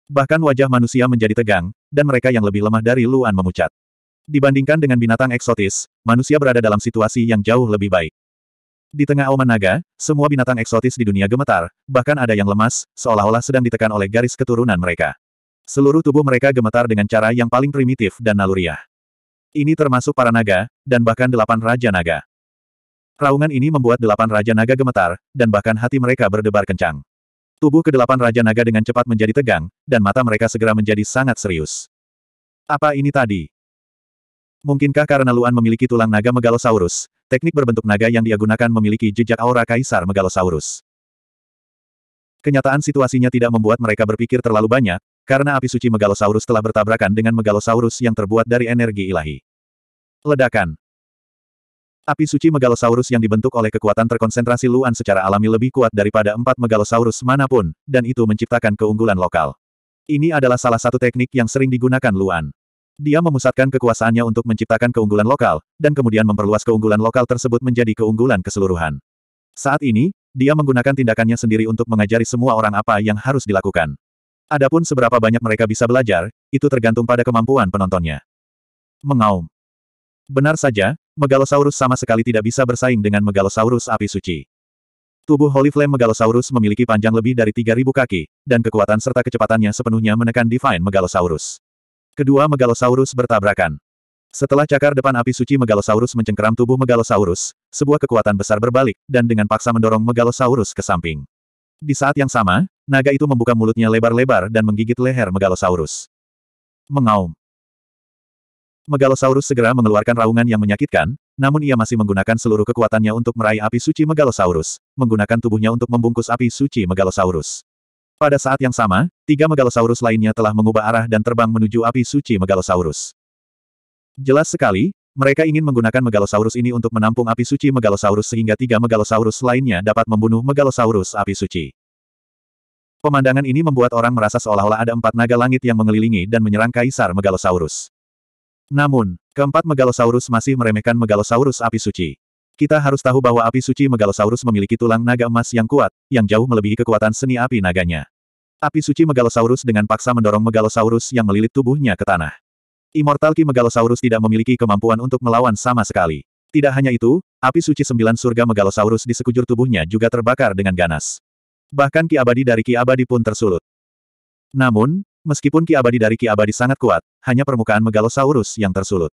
Bahkan wajah manusia menjadi tegang, dan mereka yang lebih lemah dari Luan memucat. Dibandingkan dengan binatang eksotis, manusia berada dalam situasi yang jauh lebih baik. Di tengah auman naga, semua binatang eksotis di dunia gemetar, bahkan ada yang lemas, seolah-olah sedang ditekan oleh garis keturunan mereka. Seluruh tubuh mereka gemetar dengan cara yang paling primitif dan naluriah. Ini termasuk para naga, dan bahkan delapan raja naga. Raungan ini membuat delapan raja naga gemetar, dan bahkan hati mereka berdebar kencang. Tubuh kedelapan raja naga dengan cepat menjadi tegang, dan mata mereka segera menjadi sangat serius. Apa ini tadi? Mungkinkah karena Luan memiliki tulang naga megalosaurus, teknik berbentuk naga yang dia gunakan memiliki jejak aura kaisar megalosaurus? Kenyataan situasinya tidak membuat mereka berpikir terlalu banyak, karena api suci Megalosaurus telah bertabrakan dengan Megalosaurus yang terbuat dari energi ilahi. Ledakan Api suci Megalosaurus yang dibentuk oleh kekuatan terkonsentrasi Luan secara alami lebih kuat daripada empat Megalosaurus manapun, dan itu menciptakan keunggulan lokal. Ini adalah salah satu teknik yang sering digunakan Luan. Dia memusatkan kekuasaannya untuk menciptakan keunggulan lokal, dan kemudian memperluas keunggulan lokal tersebut menjadi keunggulan keseluruhan. Saat ini, dia menggunakan tindakannya sendiri untuk mengajari semua orang apa yang harus dilakukan. Adapun seberapa banyak mereka bisa belajar, itu tergantung pada kemampuan penontonnya. Mengaum. Benar saja, Megalosaurus sama sekali tidak bisa bersaing dengan Megalosaurus api suci. Tubuh Holy Flame Megalosaurus memiliki panjang lebih dari 3.000 kaki, dan kekuatan serta kecepatannya sepenuhnya menekan Divine Megalosaurus. Kedua Megalosaurus bertabrakan. Setelah cakar depan api suci Megalosaurus mencengkeram tubuh Megalosaurus, sebuah kekuatan besar berbalik, dan dengan paksa mendorong Megalosaurus ke samping. Di saat yang sama, naga itu membuka mulutnya lebar-lebar dan menggigit leher Megalosaurus. Mengaum. Megalosaurus segera mengeluarkan raungan yang menyakitkan, namun ia masih menggunakan seluruh kekuatannya untuk meraih api suci Megalosaurus, menggunakan tubuhnya untuk membungkus api suci Megalosaurus. Pada saat yang sama, tiga Megalosaurus lainnya telah mengubah arah dan terbang menuju api suci Megalosaurus. Jelas sekali, mereka ingin menggunakan Megalosaurus ini untuk menampung api suci Megalosaurus sehingga tiga Megalosaurus lainnya dapat membunuh Megalosaurus api suci. Pemandangan ini membuat orang merasa seolah-olah ada empat naga langit yang mengelilingi dan menyerang Kaisar Megalosaurus. Namun, keempat Megalosaurus masih meremehkan Megalosaurus api suci. Kita harus tahu bahwa api suci Megalosaurus memiliki tulang naga emas yang kuat, yang jauh melebihi kekuatan seni api naganya. Api suci Megalosaurus dengan paksa mendorong Megalosaurus yang melilit tubuhnya ke tanah. Immortal Ki Megalosaurus tidak memiliki kemampuan untuk melawan sama sekali. Tidak hanya itu, api suci sembilan surga Megalosaurus di sekujur tubuhnya juga terbakar dengan ganas. Bahkan Ki Abadi dari Ki Abadi pun tersulut. Namun, meskipun Ki Abadi dari Ki Abadi sangat kuat, hanya permukaan Megalosaurus yang tersulut.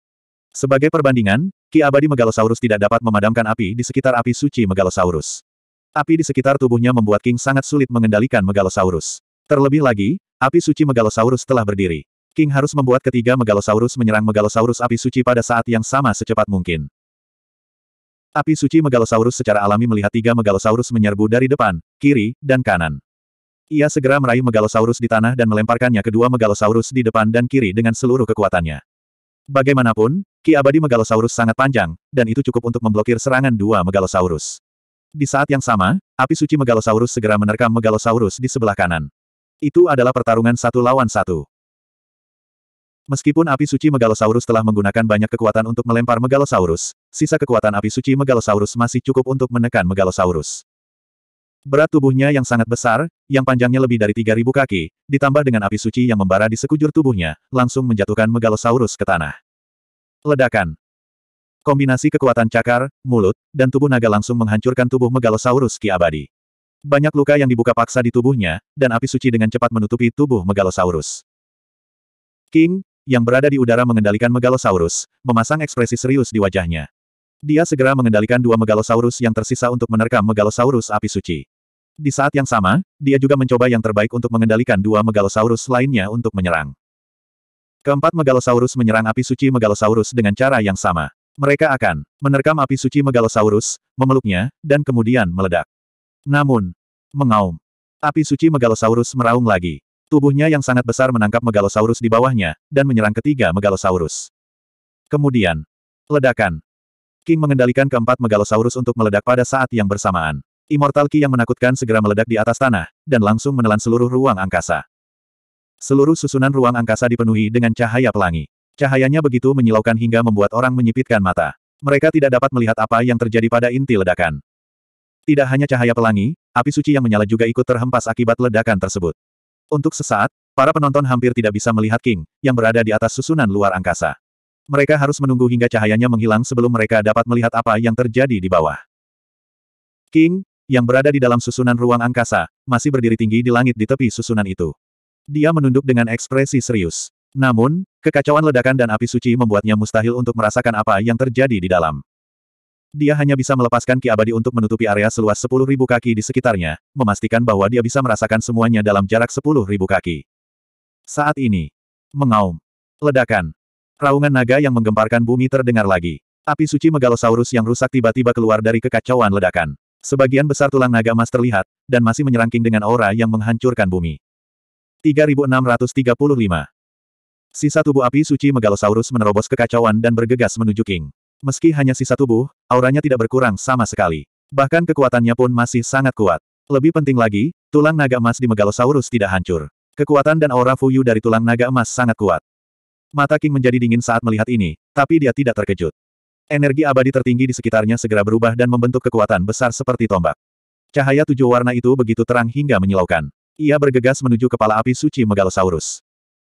Sebagai perbandingan, Ki Abadi Megalosaurus tidak dapat memadamkan api di sekitar api suci Megalosaurus. Api di sekitar tubuhnya membuat King sangat sulit mengendalikan Megalosaurus. Terlebih lagi, api suci Megalosaurus telah berdiri. King harus membuat ketiga Megalosaurus menyerang Megalosaurus api suci pada saat yang sama secepat mungkin. Api suci Megalosaurus secara alami melihat tiga Megalosaurus menyerbu dari depan, kiri, dan kanan. Ia segera meraih Megalosaurus di tanah dan melemparkannya kedua Megalosaurus di depan dan kiri dengan seluruh kekuatannya. Bagaimanapun, ki abadi Megalosaurus sangat panjang, dan itu cukup untuk memblokir serangan dua Megalosaurus. Di saat yang sama, api suci Megalosaurus segera menerkam Megalosaurus di sebelah kanan. Itu adalah pertarungan satu lawan satu. Meskipun api suci Megalosaurus telah menggunakan banyak kekuatan untuk melempar Megalosaurus, sisa kekuatan api suci Megalosaurus masih cukup untuk menekan Megalosaurus. Berat tubuhnya yang sangat besar, yang panjangnya lebih dari 3.000 kaki, ditambah dengan api suci yang membara di sekujur tubuhnya, langsung menjatuhkan Megalosaurus ke tanah. Ledakan. Kombinasi kekuatan cakar, mulut, dan tubuh naga langsung menghancurkan tubuh Megalosaurus Ki Abadi. Banyak luka yang dibuka paksa di tubuhnya, dan api suci dengan cepat menutupi tubuh Megalosaurus. King, yang berada di udara mengendalikan Megalosaurus, memasang ekspresi serius di wajahnya. Dia segera mengendalikan dua Megalosaurus yang tersisa untuk menerkam Megalosaurus api suci. Di saat yang sama, dia juga mencoba yang terbaik untuk mengendalikan dua Megalosaurus lainnya untuk menyerang. Keempat Megalosaurus menyerang api suci Megalosaurus dengan cara yang sama. Mereka akan menerkam api suci Megalosaurus, memeluknya, dan kemudian meledak. Namun, mengaum. Api suci Megalosaurus meraung lagi. Tubuhnya yang sangat besar menangkap Megalosaurus di bawahnya, dan menyerang ketiga Megalosaurus. Kemudian, ledakan. King mengendalikan keempat Megalosaurus untuk meledak pada saat yang bersamaan. Immortal Ki yang menakutkan segera meledak di atas tanah, dan langsung menelan seluruh ruang angkasa. Seluruh susunan ruang angkasa dipenuhi dengan cahaya pelangi. Cahayanya begitu menyilaukan hingga membuat orang menyipitkan mata. Mereka tidak dapat melihat apa yang terjadi pada inti ledakan. Tidak hanya cahaya pelangi, api suci yang menyala juga ikut terhempas akibat ledakan tersebut. Untuk sesaat, para penonton hampir tidak bisa melihat King, yang berada di atas susunan luar angkasa. Mereka harus menunggu hingga cahayanya menghilang sebelum mereka dapat melihat apa yang terjadi di bawah. King, yang berada di dalam susunan ruang angkasa, masih berdiri tinggi di langit di tepi susunan itu. Dia menunduk dengan ekspresi serius. Namun, kekacauan ledakan dan api suci membuatnya mustahil untuk merasakan apa yang terjadi di dalam. Dia hanya bisa melepaskan ki abadi untuk menutupi area seluas 10.000 kaki di sekitarnya, memastikan bahwa dia bisa merasakan semuanya dalam jarak 10.000 kaki. Saat ini, mengaum, ledakan, raungan naga yang menggemparkan bumi terdengar lagi. Api suci megalosaurus yang rusak tiba-tiba keluar dari kekacauan ledakan. Sebagian besar tulang naga emas terlihat, dan masih menyerangking dengan aura yang menghancurkan bumi. 3635 Sisa tubuh api suci megalosaurus menerobos kekacauan dan bergegas menuju King. Meski hanya sisa tubuh, Auranya tidak berkurang sama sekali. Bahkan kekuatannya pun masih sangat kuat. Lebih penting lagi, tulang naga emas di Megalosaurus tidak hancur. Kekuatan dan aura Fuyu dari tulang naga emas sangat kuat. Mata King menjadi dingin saat melihat ini, tapi dia tidak terkejut. Energi abadi tertinggi di sekitarnya segera berubah dan membentuk kekuatan besar seperti tombak. Cahaya tujuh warna itu begitu terang hingga menyilaukan. Ia bergegas menuju kepala api suci Megalosaurus.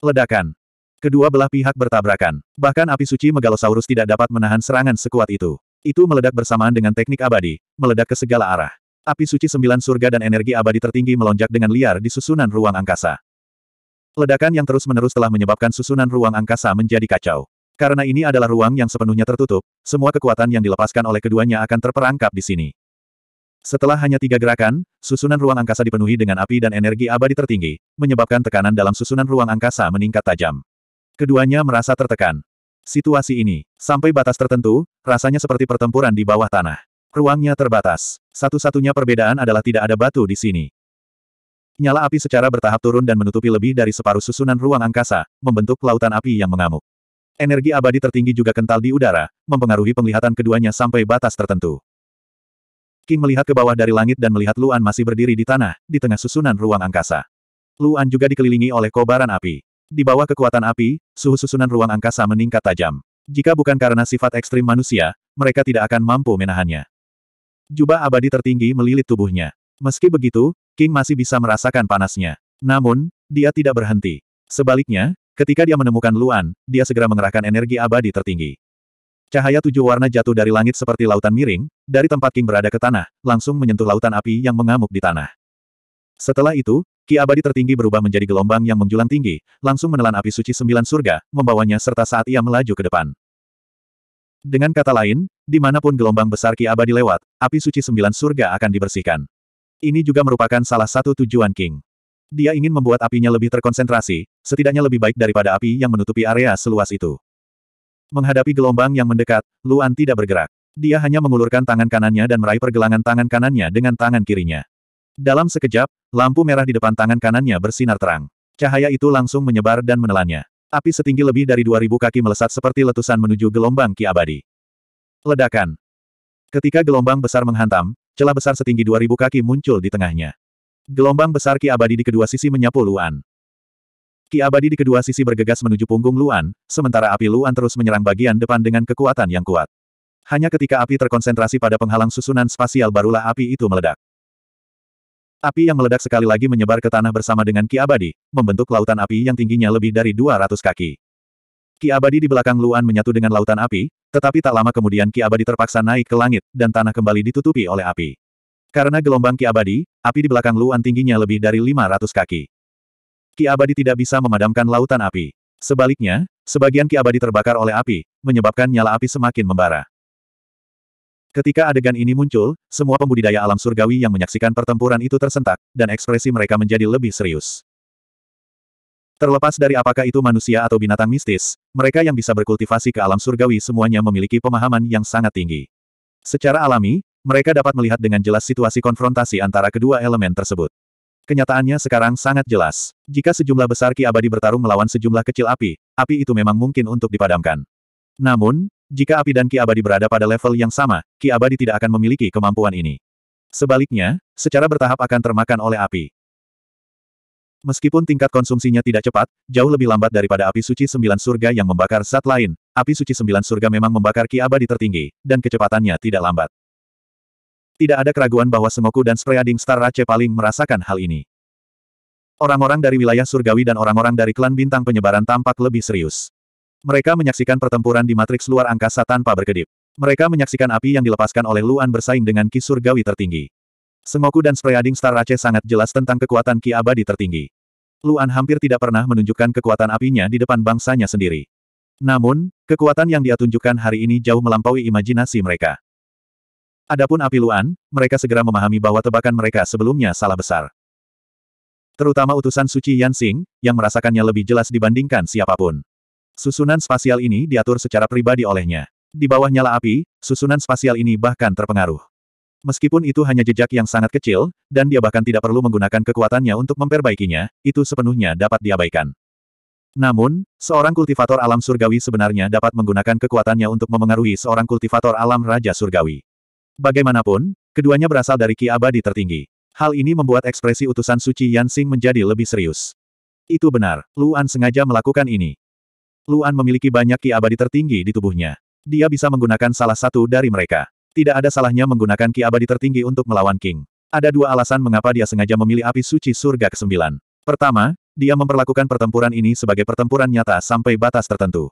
Ledakan. Kedua belah pihak bertabrakan. Bahkan api suci Megalosaurus tidak dapat menahan serangan sekuat itu. Itu meledak bersamaan dengan teknik abadi, meledak ke segala arah. Api suci sembilan surga dan energi abadi tertinggi melonjak dengan liar di susunan ruang angkasa. Ledakan yang terus-menerus telah menyebabkan susunan ruang angkasa menjadi kacau. Karena ini adalah ruang yang sepenuhnya tertutup, semua kekuatan yang dilepaskan oleh keduanya akan terperangkap di sini. Setelah hanya tiga gerakan, susunan ruang angkasa dipenuhi dengan api dan energi abadi tertinggi, menyebabkan tekanan dalam susunan ruang angkasa meningkat tajam. Keduanya merasa tertekan. Situasi ini, sampai batas tertentu, rasanya seperti pertempuran di bawah tanah. Ruangnya terbatas. Satu-satunya perbedaan adalah tidak ada batu di sini. Nyala api secara bertahap turun dan menutupi lebih dari separuh susunan ruang angkasa, membentuk lautan api yang mengamuk. Energi abadi tertinggi juga kental di udara, mempengaruhi penglihatan keduanya sampai batas tertentu. King melihat ke bawah dari langit dan melihat Luan masih berdiri di tanah, di tengah susunan ruang angkasa. Luan juga dikelilingi oleh kobaran api. Di bawah kekuatan api, suhu susunan ruang angkasa meningkat tajam. Jika bukan karena sifat ekstrim manusia, mereka tidak akan mampu menahannya. Jubah abadi tertinggi melilit tubuhnya. Meski begitu, King masih bisa merasakan panasnya. Namun, dia tidak berhenti. Sebaliknya, ketika dia menemukan Luan, dia segera mengerahkan energi abadi tertinggi. Cahaya tujuh warna jatuh dari langit seperti lautan miring, dari tempat King berada ke tanah, langsung menyentuh lautan api yang mengamuk di tanah. Setelah itu, Ki abadi tertinggi berubah menjadi gelombang yang menjulang tinggi, langsung menelan api suci sembilan surga, membawanya serta saat ia melaju ke depan. Dengan kata lain, dimanapun gelombang besar Ki abadi lewat, api suci sembilan surga akan dibersihkan. Ini juga merupakan salah satu tujuan King. Dia ingin membuat apinya lebih terkonsentrasi, setidaknya lebih baik daripada api yang menutupi area seluas itu. Menghadapi gelombang yang mendekat, Luan tidak bergerak. Dia hanya mengulurkan tangan kanannya dan meraih pergelangan tangan kanannya dengan tangan kirinya. Dalam sekejap, Lampu merah di depan tangan kanannya bersinar terang. Cahaya itu langsung menyebar dan menelannya. Api setinggi lebih dari 2000 kaki melesat seperti letusan menuju gelombang Ki Abadi. Ledakan. Ketika gelombang besar menghantam, celah besar setinggi 2000 kaki muncul di tengahnya. Gelombang besar Ki Abadi di kedua sisi menyapu Luan. Ki Abadi di kedua sisi bergegas menuju punggung Luan, sementara api Luan terus menyerang bagian depan dengan kekuatan yang kuat. Hanya ketika api terkonsentrasi pada penghalang susunan spasial barulah api itu meledak. Api yang meledak sekali lagi menyebar ke tanah bersama dengan Ki Abadi, membentuk lautan api yang tingginya lebih dari 200 kaki. Ki Abadi di belakang Luan menyatu dengan lautan api, tetapi tak lama kemudian Ki Abadi terpaksa naik ke langit, dan tanah kembali ditutupi oleh api. Karena gelombang Ki Abadi, api di belakang Luan tingginya lebih dari 500 kaki. Ki Abadi tidak bisa memadamkan lautan api. Sebaliknya, sebagian Ki Abadi terbakar oleh api, menyebabkan nyala api semakin membara. Ketika adegan ini muncul, semua pembudidaya alam surgawi yang menyaksikan pertempuran itu tersentak, dan ekspresi mereka menjadi lebih serius. Terlepas dari apakah itu manusia atau binatang mistis, mereka yang bisa berkultivasi ke alam surgawi semuanya memiliki pemahaman yang sangat tinggi. Secara alami, mereka dapat melihat dengan jelas situasi konfrontasi antara kedua elemen tersebut. Kenyataannya sekarang sangat jelas. Jika sejumlah besar ki abadi bertarung melawan sejumlah kecil api, api itu memang mungkin untuk dipadamkan. Namun, jika api dan ki abadi berada pada level yang sama, ki abadi tidak akan memiliki kemampuan ini. Sebaliknya, secara bertahap akan termakan oleh api. Meskipun tingkat konsumsinya tidak cepat, jauh lebih lambat daripada api suci sembilan surga yang membakar zat lain, api suci sembilan surga memang membakar ki abadi tertinggi, dan kecepatannya tidak lambat. Tidak ada keraguan bahwa Semoku dan Spreading Star Race paling merasakan hal ini. Orang-orang dari wilayah surgawi dan orang-orang dari klan bintang penyebaran tampak lebih serius. Mereka menyaksikan pertempuran di matriks luar angkasa tanpa berkedip. Mereka menyaksikan api yang dilepaskan oleh Luan bersaing dengan Ki Surgawi tertinggi. Sengoku dan Spreading Star Rache sangat jelas tentang kekuatan Ki Abadi tertinggi. Luan hampir tidak pernah menunjukkan kekuatan apinya di depan bangsanya sendiri. Namun, kekuatan yang dia tunjukkan hari ini jauh melampaui imajinasi mereka. Adapun api Luan, mereka segera memahami bahwa tebakan mereka sebelumnya salah besar. Terutama utusan suci Yan Xing, yang merasakannya lebih jelas dibandingkan siapapun. Susunan spasial ini diatur secara pribadi olehnya. Di bawah nyala api, susunan spasial ini bahkan terpengaruh. Meskipun itu hanya jejak yang sangat kecil, dan dia bahkan tidak perlu menggunakan kekuatannya untuk memperbaikinya, itu sepenuhnya dapat diabaikan. Namun, seorang kultivator alam surgawi sebenarnya dapat menggunakan kekuatannya untuk memengaruhi seorang kultivator alam Raja Surgawi. Bagaimanapun, keduanya berasal dari Ki Abadi tertinggi. Hal ini membuat ekspresi utusan suci Yansing menjadi lebih serius. Itu benar, Luan sengaja melakukan ini. Luan memiliki banyak ki abadi tertinggi di tubuhnya. Dia bisa menggunakan salah satu dari mereka. Tidak ada salahnya menggunakan ki abadi tertinggi untuk melawan King. Ada dua alasan mengapa dia sengaja memilih api suci surga ke-9. Pertama, dia memperlakukan pertempuran ini sebagai pertempuran nyata sampai batas tertentu.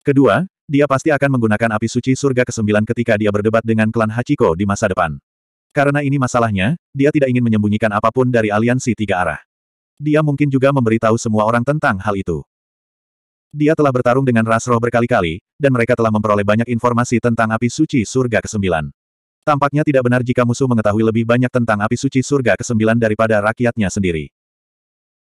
Kedua, dia pasti akan menggunakan api suci surga ke-9 ketika dia berdebat dengan klan Hachiko di masa depan. Karena ini masalahnya, dia tidak ingin menyembunyikan apapun dari aliansi tiga arah. Dia mungkin juga memberitahu semua orang tentang hal itu. Dia telah bertarung dengan ras berkali-kali, dan mereka telah memperoleh banyak informasi tentang api suci surga ke-9. Tampaknya tidak benar jika musuh mengetahui lebih banyak tentang api suci surga ke-9 daripada rakyatnya sendiri.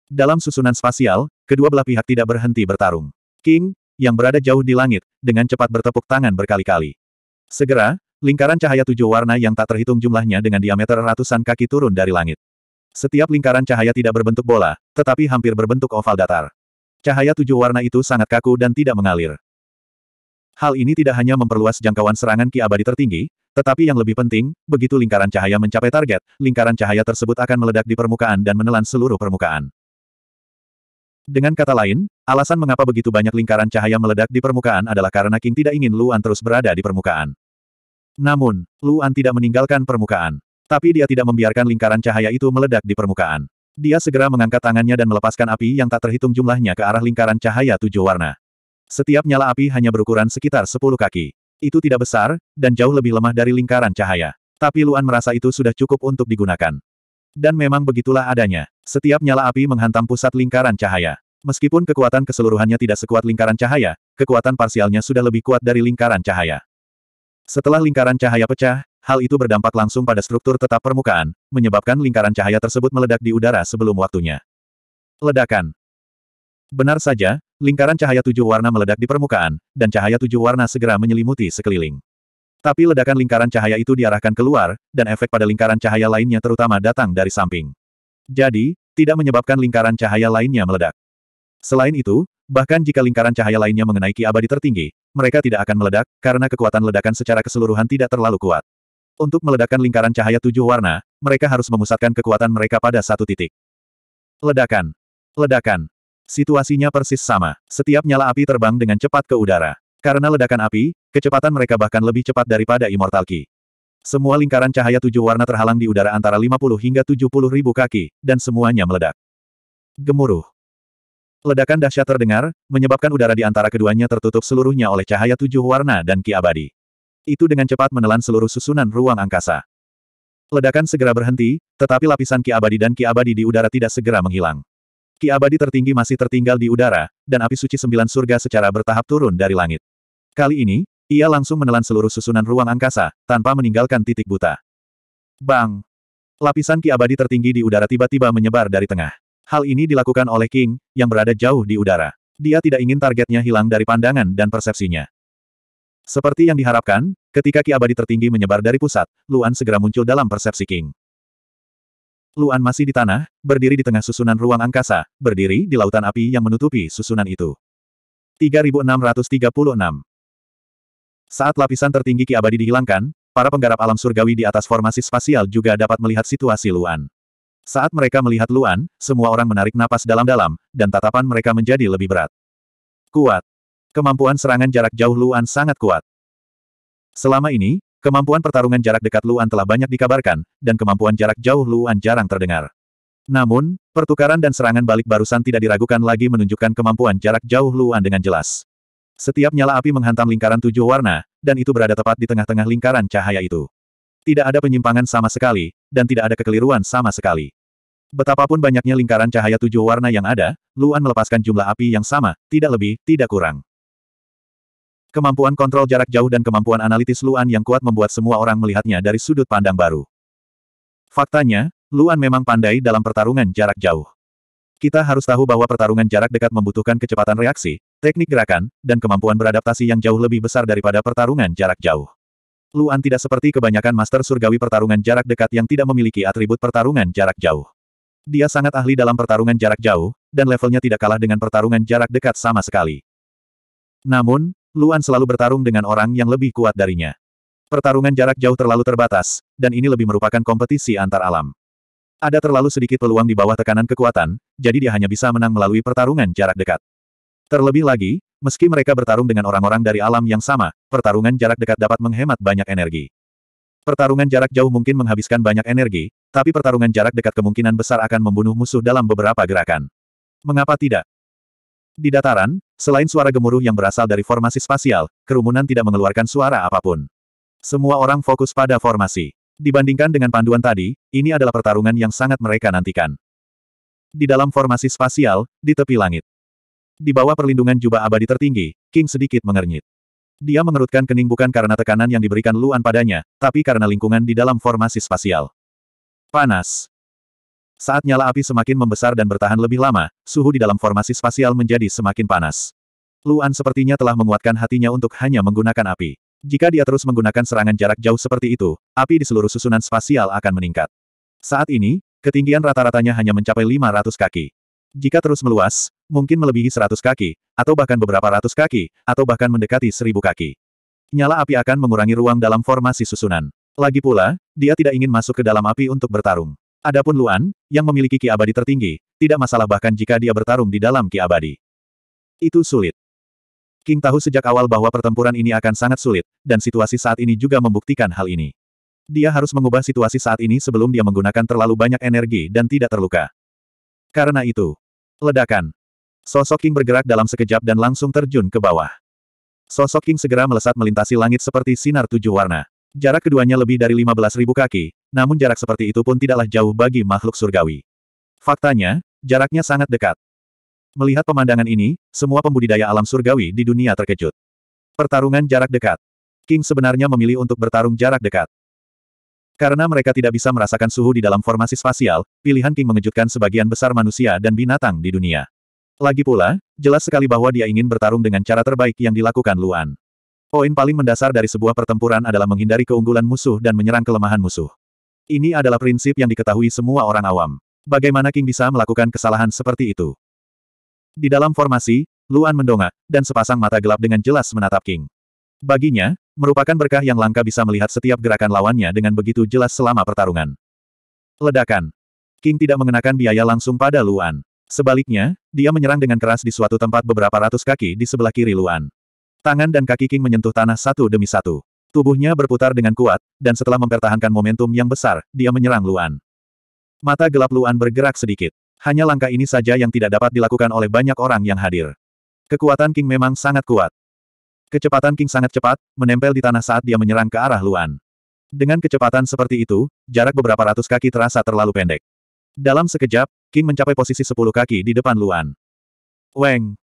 Dalam susunan spasial, kedua belah pihak tidak berhenti bertarung. King, yang berada jauh di langit, dengan cepat bertepuk tangan berkali-kali. Segera, lingkaran cahaya tujuh warna yang tak terhitung jumlahnya dengan diameter ratusan kaki turun dari langit. Setiap lingkaran cahaya tidak berbentuk bola, tetapi hampir berbentuk oval datar. Cahaya tujuh warna itu sangat kaku dan tidak mengalir. Hal ini tidak hanya memperluas jangkauan serangan Ki Abadi tertinggi, tetapi yang lebih penting, begitu lingkaran cahaya mencapai target, lingkaran cahaya tersebut akan meledak di permukaan dan menelan seluruh permukaan. Dengan kata lain, alasan mengapa begitu banyak lingkaran cahaya meledak di permukaan adalah karena King tidak ingin Luan terus berada di permukaan. Namun, Luan tidak meninggalkan permukaan. Tapi dia tidak membiarkan lingkaran cahaya itu meledak di permukaan. Dia segera mengangkat tangannya dan melepaskan api yang tak terhitung jumlahnya ke arah lingkaran cahaya tujuh warna. Setiap nyala api hanya berukuran sekitar sepuluh kaki. Itu tidak besar, dan jauh lebih lemah dari lingkaran cahaya. Tapi Luan merasa itu sudah cukup untuk digunakan. Dan memang begitulah adanya. Setiap nyala api menghantam pusat lingkaran cahaya. Meskipun kekuatan keseluruhannya tidak sekuat lingkaran cahaya, kekuatan parsialnya sudah lebih kuat dari lingkaran cahaya. Setelah lingkaran cahaya pecah, hal itu berdampak langsung pada struktur tetap permukaan, menyebabkan lingkaran cahaya tersebut meledak di udara sebelum waktunya. Ledakan. Benar saja, lingkaran cahaya tujuh warna meledak di permukaan, dan cahaya tujuh warna segera menyelimuti sekeliling. Tapi ledakan lingkaran cahaya itu diarahkan keluar, dan efek pada lingkaran cahaya lainnya terutama datang dari samping. Jadi, tidak menyebabkan lingkaran cahaya lainnya meledak. Selain itu, bahkan jika lingkaran cahaya lainnya mengenai ki abadi tertinggi, mereka tidak akan meledak, karena kekuatan ledakan secara keseluruhan tidak terlalu kuat. Untuk meledakkan lingkaran cahaya tujuh warna, mereka harus memusatkan kekuatan mereka pada satu titik. Ledakan. Ledakan. Situasinya persis sama. Setiap nyala api terbang dengan cepat ke udara. Karena ledakan api, kecepatan mereka bahkan lebih cepat daripada Immortal Ki. Semua lingkaran cahaya tujuh warna terhalang di udara antara 50 hingga 70 ribu kaki, dan semuanya meledak. Gemuruh. Ledakan dahsyat terdengar, menyebabkan udara di antara keduanya tertutup seluruhnya oleh cahaya tujuh warna dan ki abadi. Itu dengan cepat menelan seluruh susunan ruang angkasa. Ledakan segera berhenti, tetapi lapisan ki abadi dan ki abadi di udara tidak segera menghilang. Ki abadi tertinggi masih tertinggal di udara, dan api suci sembilan surga secara bertahap turun dari langit. Kali ini, ia langsung menelan seluruh susunan ruang angkasa, tanpa meninggalkan titik buta. Bang! Lapisan ki abadi tertinggi di udara tiba-tiba menyebar dari tengah. Hal ini dilakukan oleh King, yang berada jauh di udara. Dia tidak ingin targetnya hilang dari pandangan dan persepsinya. Seperti yang diharapkan, ketika Ki Abadi tertinggi menyebar dari pusat, Luan segera muncul dalam persepsi King. Luan masih di tanah, berdiri di tengah susunan ruang angkasa, berdiri di lautan api yang menutupi susunan itu. 3636 Saat lapisan tertinggi Ki Abadi dihilangkan, para penggarap alam surgawi di atas formasi spasial juga dapat melihat situasi Luan. Saat mereka melihat Luan, semua orang menarik napas dalam-dalam, dan tatapan mereka menjadi lebih berat. Kuat. Kemampuan serangan jarak jauh Luan sangat kuat. Selama ini, kemampuan pertarungan jarak dekat Luan telah banyak dikabarkan, dan kemampuan jarak jauh Luan jarang terdengar. Namun, pertukaran dan serangan balik barusan tidak diragukan lagi menunjukkan kemampuan jarak jauh Luan dengan jelas. Setiap nyala api menghantam lingkaran tujuh warna, dan itu berada tepat di tengah-tengah lingkaran cahaya itu. Tidak ada penyimpangan sama sekali, dan tidak ada kekeliruan sama sekali. Betapapun banyaknya lingkaran cahaya tujuh warna yang ada, Luan melepaskan jumlah api yang sama, tidak lebih, tidak kurang. Kemampuan kontrol jarak jauh dan kemampuan analitis Luan yang kuat membuat semua orang melihatnya dari sudut pandang baru. Faktanya, Luan memang pandai dalam pertarungan jarak jauh. Kita harus tahu bahwa pertarungan jarak dekat membutuhkan kecepatan reaksi, teknik gerakan, dan kemampuan beradaptasi yang jauh lebih besar daripada pertarungan jarak jauh. Luan tidak seperti kebanyakan master surgawi pertarungan jarak dekat yang tidak memiliki atribut pertarungan jarak jauh. Dia sangat ahli dalam pertarungan jarak jauh, dan levelnya tidak kalah dengan pertarungan jarak dekat sama sekali. Namun, Luan selalu bertarung dengan orang yang lebih kuat darinya. Pertarungan jarak jauh terlalu terbatas, dan ini lebih merupakan kompetisi antar alam. Ada terlalu sedikit peluang di bawah tekanan kekuatan, jadi dia hanya bisa menang melalui pertarungan jarak dekat. Terlebih lagi, Meski mereka bertarung dengan orang-orang dari alam yang sama, pertarungan jarak dekat dapat menghemat banyak energi. Pertarungan jarak jauh mungkin menghabiskan banyak energi, tapi pertarungan jarak dekat kemungkinan besar akan membunuh musuh dalam beberapa gerakan. Mengapa tidak? Di dataran, selain suara gemuruh yang berasal dari formasi spasial, kerumunan tidak mengeluarkan suara apapun. Semua orang fokus pada formasi. Dibandingkan dengan panduan tadi, ini adalah pertarungan yang sangat mereka nantikan. Di dalam formasi spasial, di tepi langit. Di bawah perlindungan jubah abadi tertinggi, King sedikit mengernyit. Dia mengerutkan kening bukan karena tekanan yang diberikan Luan padanya, tapi karena lingkungan di dalam formasi spasial. Panas. Saat nyala api semakin membesar dan bertahan lebih lama, suhu di dalam formasi spasial menjadi semakin panas. Luan sepertinya telah menguatkan hatinya untuk hanya menggunakan api. Jika dia terus menggunakan serangan jarak jauh seperti itu, api di seluruh susunan spasial akan meningkat. Saat ini, ketinggian rata-ratanya hanya mencapai 500 kaki. Jika terus meluas, Mungkin melebihi seratus kaki, atau bahkan beberapa ratus kaki, atau bahkan mendekati seribu kaki. Nyala api akan mengurangi ruang dalam formasi susunan. Lagi pula, dia tidak ingin masuk ke dalam api untuk bertarung. Adapun Luan, yang memiliki ki abadi tertinggi, tidak masalah bahkan jika dia bertarung di dalam ki abadi. Itu sulit. King tahu sejak awal bahwa pertempuran ini akan sangat sulit, dan situasi saat ini juga membuktikan hal ini. Dia harus mengubah situasi saat ini sebelum dia menggunakan terlalu banyak energi dan tidak terluka. Karena itu, ledakan, Sosok King bergerak dalam sekejap dan langsung terjun ke bawah. Sosok King segera melesat melintasi langit seperti sinar tujuh warna. Jarak keduanya lebih dari 15.000 kaki, namun jarak seperti itu pun tidaklah jauh bagi makhluk surgawi. Faktanya, jaraknya sangat dekat. Melihat pemandangan ini, semua pembudidaya alam surgawi di dunia terkejut. Pertarungan jarak dekat. King sebenarnya memilih untuk bertarung jarak dekat. Karena mereka tidak bisa merasakan suhu di dalam formasi spasial, pilihan King mengejutkan sebagian besar manusia dan binatang di dunia. Lagi pula, jelas sekali bahwa dia ingin bertarung dengan cara terbaik yang dilakukan Luan. Poin paling mendasar dari sebuah pertempuran adalah menghindari keunggulan musuh dan menyerang kelemahan musuh. Ini adalah prinsip yang diketahui semua orang awam. Bagaimana King bisa melakukan kesalahan seperti itu? Di dalam formasi, Luan mendongak, dan sepasang mata gelap dengan jelas menatap King. Baginya, merupakan berkah yang langka bisa melihat setiap gerakan lawannya dengan begitu jelas selama pertarungan. Ledakan. King tidak mengenakan biaya langsung pada Luan. Sebaliknya, dia menyerang dengan keras di suatu tempat beberapa ratus kaki di sebelah kiri Luan. Tangan dan kaki King menyentuh tanah satu demi satu. Tubuhnya berputar dengan kuat, dan setelah mempertahankan momentum yang besar, dia menyerang Luan. Mata gelap Luan bergerak sedikit. Hanya langkah ini saja yang tidak dapat dilakukan oleh banyak orang yang hadir. Kekuatan King memang sangat kuat. Kecepatan King sangat cepat, menempel di tanah saat dia menyerang ke arah Luan. Dengan kecepatan seperti itu, jarak beberapa ratus kaki terasa terlalu pendek. Dalam sekejap, King mencapai posisi sepuluh kaki di depan Luan. Weng!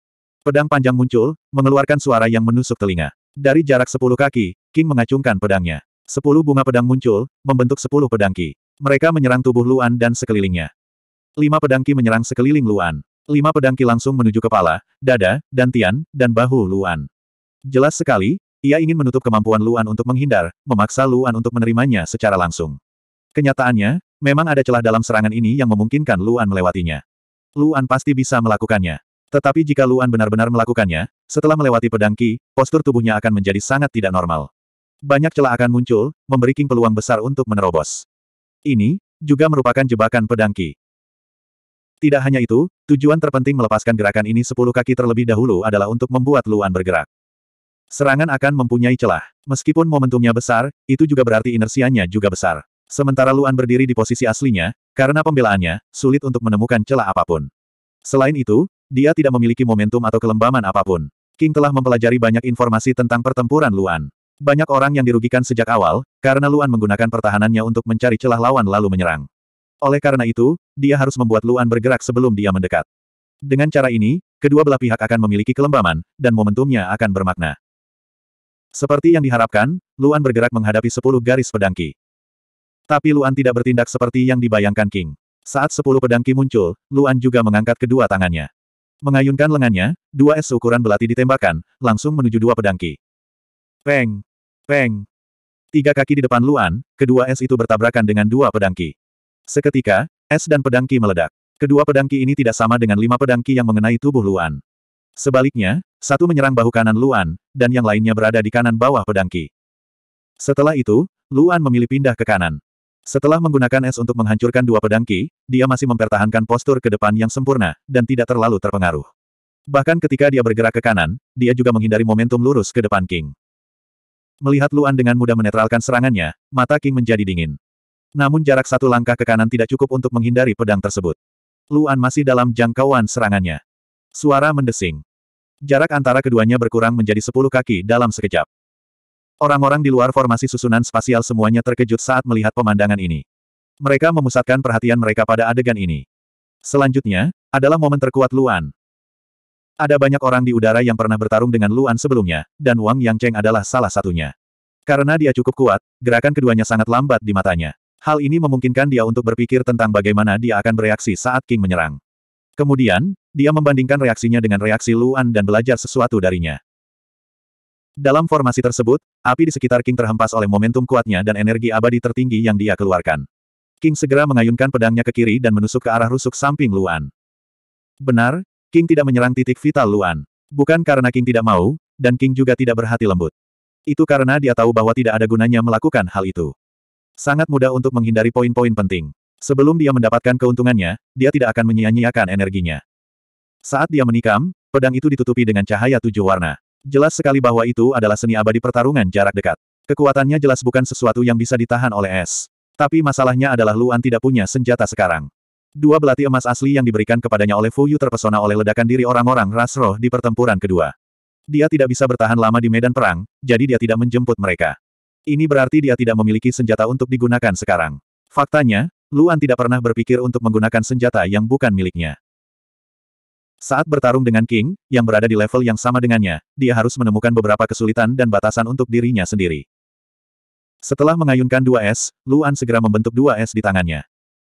Pedang panjang muncul, mengeluarkan suara yang menusuk telinga. Dari jarak sepuluh kaki, King mengacungkan pedangnya. Sepuluh bunga pedang muncul, membentuk sepuluh pedang Ki. Mereka menyerang tubuh Luan dan sekelilingnya. Lima pedang Ki menyerang sekeliling Luan. Lima pedang Ki langsung menuju kepala, dada, dan tian, dan bahu Luan. Jelas sekali, ia ingin menutup kemampuan Luan untuk menghindar, memaksa Luan untuk menerimanya secara langsung. Kenyataannya, Memang ada celah dalam serangan ini yang memungkinkan Luan melewatinya. Luan pasti bisa melakukannya. Tetapi jika Luan benar-benar melakukannya, setelah melewati pedang Qi, postur tubuhnya akan menjadi sangat tidak normal. Banyak celah akan muncul, memberi King peluang besar untuk menerobos. Ini, juga merupakan jebakan pedang Qi. Tidak hanya itu, tujuan terpenting melepaskan gerakan ini sepuluh kaki terlebih dahulu adalah untuk membuat Luan bergerak. Serangan akan mempunyai celah. Meskipun momentumnya besar, itu juga berarti inersianya juga besar. Sementara Luan berdiri di posisi aslinya, karena pembelaannya, sulit untuk menemukan celah apapun. Selain itu, dia tidak memiliki momentum atau kelembaman apapun. King telah mempelajari banyak informasi tentang pertempuran Luan. Banyak orang yang dirugikan sejak awal, karena Luan menggunakan pertahanannya untuk mencari celah lawan lalu menyerang. Oleh karena itu, dia harus membuat Luan bergerak sebelum dia mendekat. Dengan cara ini, kedua belah pihak akan memiliki kelembaman, dan momentumnya akan bermakna. Seperti yang diharapkan, Luan bergerak menghadapi sepuluh garis pedangki. Tapi Luan tidak bertindak seperti yang dibayangkan King. Saat sepuluh pedang Ki muncul, Luan juga mengangkat kedua tangannya. Mengayunkan lengannya, dua es ukuran belati ditembakkan, langsung menuju dua pedang Ki. Peng! Peng! Tiga kaki di depan Luan, kedua es itu bertabrakan dengan dua pedang Ki. Seketika, es dan pedang Ki meledak. Kedua pedang Ki ini tidak sama dengan lima pedang Ki yang mengenai tubuh Luan. Sebaliknya, satu menyerang bahu kanan Luan, dan yang lainnya berada di kanan bawah pedang Ki. Setelah itu, Luan memilih pindah ke kanan. Setelah menggunakan es untuk menghancurkan dua pedang Ki, dia masih mempertahankan postur ke depan yang sempurna, dan tidak terlalu terpengaruh. Bahkan ketika dia bergerak ke kanan, dia juga menghindari momentum lurus ke depan King. Melihat Luan dengan mudah menetralkan serangannya, mata King menjadi dingin. Namun jarak satu langkah ke kanan tidak cukup untuk menghindari pedang tersebut. Luan masih dalam jangkauan serangannya. Suara mendesing. Jarak antara keduanya berkurang menjadi sepuluh kaki dalam sekejap. Orang-orang di luar formasi susunan spasial semuanya terkejut saat melihat pemandangan ini. Mereka memusatkan perhatian mereka pada adegan ini. Selanjutnya, adalah momen terkuat Luan. Ada banyak orang di udara yang pernah bertarung dengan Luan sebelumnya, dan Wang Yang Cheng adalah salah satunya. Karena dia cukup kuat, gerakan keduanya sangat lambat di matanya. Hal ini memungkinkan dia untuk berpikir tentang bagaimana dia akan bereaksi saat King menyerang. Kemudian, dia membandingkan reaksinya dengan reaksi Luan dan belajar sesuatu darinya. Dalam formasi tersebut, api di sekitar King terhempas oleh momentum kuatnya dan energi abadi tertinggi yang dia keluarkan. King segera mengayunkan pedangnya ke kiri dan menusuk ke arah rusuk samping Luan. Benar, King tidak menyerang titik vital Luan. Bukan karena King tidak mau, dan King juga tidak berhati lembut. Itu karena dia tahu bahwa tidak ada gunanya melakukan hal itu. Sangat mudah untuk menghindari poin-poin penting. Sebelum dia mendapatkan keuntungannya, dia tidak akan menyia-nyiakan energinya. Saat dia menikam, pedang itu ditutupi dengan cahaya tujuh warna. Jelas sekali bahwa itu adalah seni abadi pertarungan jarak dekat. Kekuatannya jelas bukan sesuatu yang bisa ditahan oleh es. Tapi masalahnya adalah Luan tidak punya senjata sekarang. Dua belati emas asli yang diberikan kepadanya oleh Fu Yu terpesona oleh ledakan diri orang-orang ras roh di pertempuran kedua. Dia tidak bisa bertahan lama di medan perang, jadi dia tidak menjemput mereka. Ini berarti dia tidak memiliki senjata untuk digunakan sekarang. Faktanya, Luan tidak pernah berpikir untuk menggunakan senjata yang bukan miliknya. Saat bertarung dengan King, yang berada di level yang sama dengannya, dia harus menemukan beberapa kesulitan dan batasan untuk dirinya sendiri. Setelah mengayunkan dua es, Luan segera membentuk dua es di tangannya.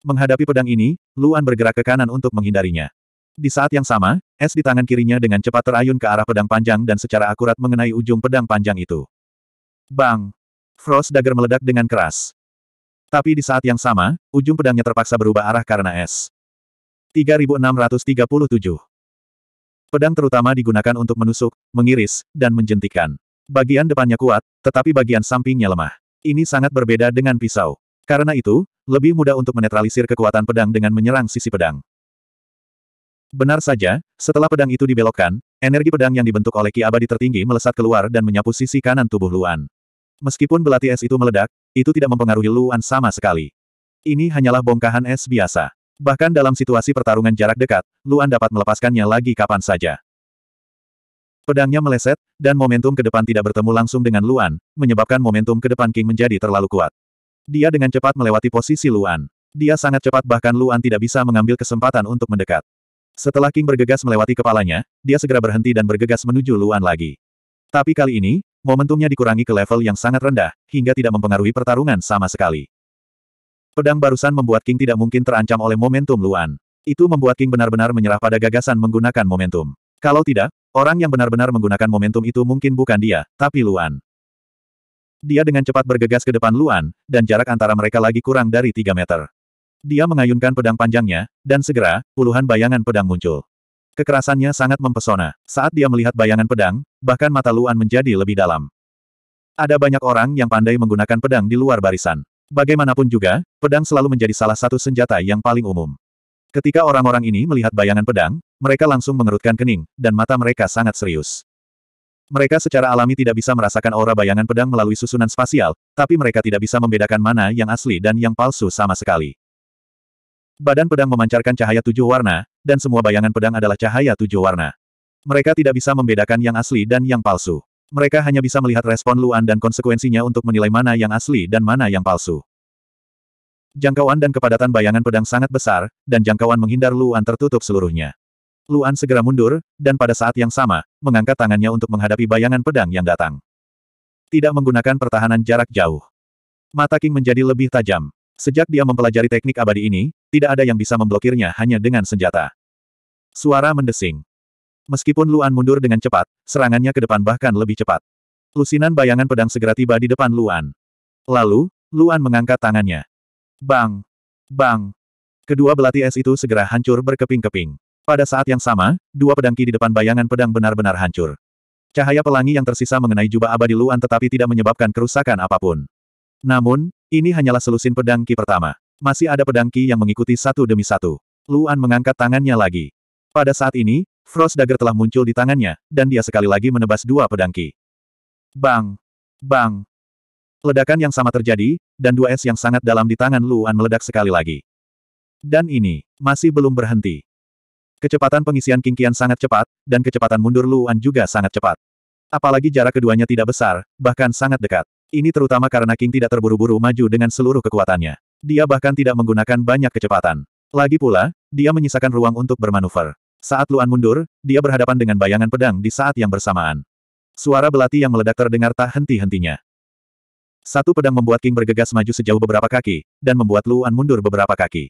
Menghadapi pedang ini, Luan bergerak ke kanan untuk menghindarinya. Di saat yang sama, es di tangan kirinya dengan cepat terayun ke arah pedang panjang dan secara akurat mengenai ujung pedang panjang itu. Bang! Frost Dagger meledak dengan keras. Tapi di saat yang sama, ujung pedangnya terpaksa berubah arah karena es. 3637 Pedang terutama digunakan untuk menusuk, mengiris, dan menjentikan. Bagian depannya kuat, tetapi bagian sampingnya lemah. Ini sangat berbeda dengan pisau. Karena itu, lebih mudah untuk menetralisir kekuatan pedang dengan menyerang sisi pedang. Benar saja, setelah pedang itu dibelokkan, energi pedang yang dibentuk oleh Ki Abadi tertinggi melesat keluar dan menyapu sisi kanan tubuh Luan. Meskipun belati es itu meledak, itu tidak mempengaruhi Luan sama sekali. Ini hanyalah bongkahan es biasa. Bahkan dalam situasi pertarungan jarak dekat, Luan dapat melepaskannya lagi kapan saja. Pedangnya meleset, dan momentum ke depan tidak bertemu langsung dengan Luan, menyebabkan momentum ke depan King menjadi terlalu kuat. Dia dengan cepat melewati posisi Luan. Dia sangat cepat bahkan Luan tidak bisa mengambil kesempatan untuk mendekat. Setelah King bergegas melewati kepalanya, dia segera berhenti dan bergegas menuju Luan lagi. Tapi kali ini, momentumnya dikurangi ke level yang sangat rendah, hingga tidak mempengaruhi pertarungan sama sekali. Pedang barusan membuat King tidak mungkin terancam oleh momentum Luan. Itu membuat King benar-benar menyerah pada gagasan menggunakan momentum. Kalau tidak, orang yang benar-benar menggunakan momentum itu mungkin bukan dia, tapi Luan. Dia dengan cepat bergegas ke depan Luan, dan jarak antara mereka lagi kurang dari 3 meter. Dia mengayunkan pedang panjangnya, dan segera, puluhan bayangan pedang muncul. Kekerasannya sangat mempesona. Saat dia melihat bayangan pedang, bahkan mata Luan menjadi lebih dalam. Ada banyak orang yang pandai menggunakan pedang di luar barisan. Bagaimanapun juga, pedang selalu menjadi salah satu senjata yang paling umum. Ketika orang-orang ini melihat bayangan pedang, mereka langsung mengerutkan kening, dan mata mereka sangat serius. Mereka secara alami tidak bisa merasakan aura bayangan pedang melalui susunan spasial, tapi mereka tidak bisa membedakan mana yang asli dan yang palsu sama sekali. Badan pedang memancarkan cahaya tujuh warna, dan semua bayangan pedang adalah cahaya tujuh warna. Mereka tidak bisa membedakan yang asli dan yang palsu mereka hanya bisa melihat respon Luan dan konsekuensinya untuk menilai mana yang asli dan mana yang palsu. Jangkauan dan kepadatan bayangan pedang sangat besar, dan jangkauan menghindar Luan tertutup seluruhnya. Luan segera mundur, dan pada saat yang sama, mengangkat tangannya untuk menghadapi bayangan pedang yang datang. Tidak menggunakan pertahanan jarak jauh. Mata King menjadi lebih tajam. Sejak dia mempelajari teknik abadi ini, tidak ada yang bisa memblokirnya hanya dengan senjata. Suara mendesing. Meskipun Luan mundur dengan cepat, serangannya ke depan bahkan lebih cepat. Lusinan bayangan pedang segera tiba di depan Luan. Lalu, Luan mengangkat tangannya. Bang! Bang! Kedua belati es itu segera hancur berkeping-keping. Pada saat yang sama, dua pedangki di depan bayangan pedang benar-benar hancur. Cahaya pelangi yang tersisa mengenai jubah abadi Luan tetapi tidak menyebabkan kerusakan apapun. Namun, ini hanyalah selusin pedangki pertama. Masih ada pedangki yang mengikuti satu demi satu. Luan mengangkat tangannya lagi. Pada saat ini, Frost Dagger telah muncul di tangannya, dan dia sekali lagi menebas dua pedang Ki. Bang! Bang! Ledakan yang sama terjadi, dan dua es yang sangat dalam di tangan Luan meledak sekali lagi. Dan ini, masih belum berhenti. Kecepatan pengisian kingkian sangat cepat, dan kecepatan mundur Luan juga sangat cepat. Apalagi jarak keduanya tidak besar, bahkan sangat dekat. Ini terutama karena King tidak terburu-buru maju dengan seluruh kekuatannya. Dia bahkan tidak menggunakan banyak kecepatan. Lagi pula, dia menyisakan ruang untuk bermanuver. Saat Luan mundur, dia berhadapan dengan bayangan pedang di saat yang bersamaan. Suara belati yang meledak terdengar tak henti-hentinya. Satu pedang membuat King bergegas maju sejauh beberapa kaki, dan membuat Luan mundur beberapa kaki.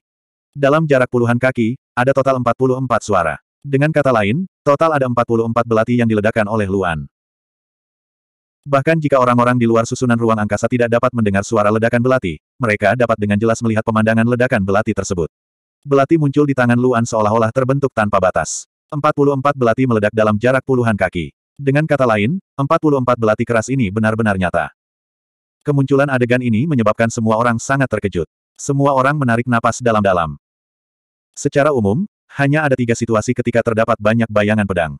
Dalam jarak puluhan kaki, ada total 44 suara. Dengan kata lain, total ada 44 belati yang diledakkan oleh Luan. Bahkan jika orang-orang di luar susunan ruang angkasa tidak dapat mendengar suara ledakan belati, mereka dapat dengan jelas melihat pemandangan ledakan belati tersebut. Belati muncul di tangan Luan seolah-olah terbentuk tanpa batas. 44 belati meledak dalam jarak puluhan kaki. Dengan kata lain, 44 belati keras ini benar-benar nyata. Kemunculan adegan ini menyebabkan semua orang sangat terkejut. Semua orang menarik napas dalam-dalam. Secara umum, hanya ada tiga situasi ketika terdapat banyak bayangan pedang.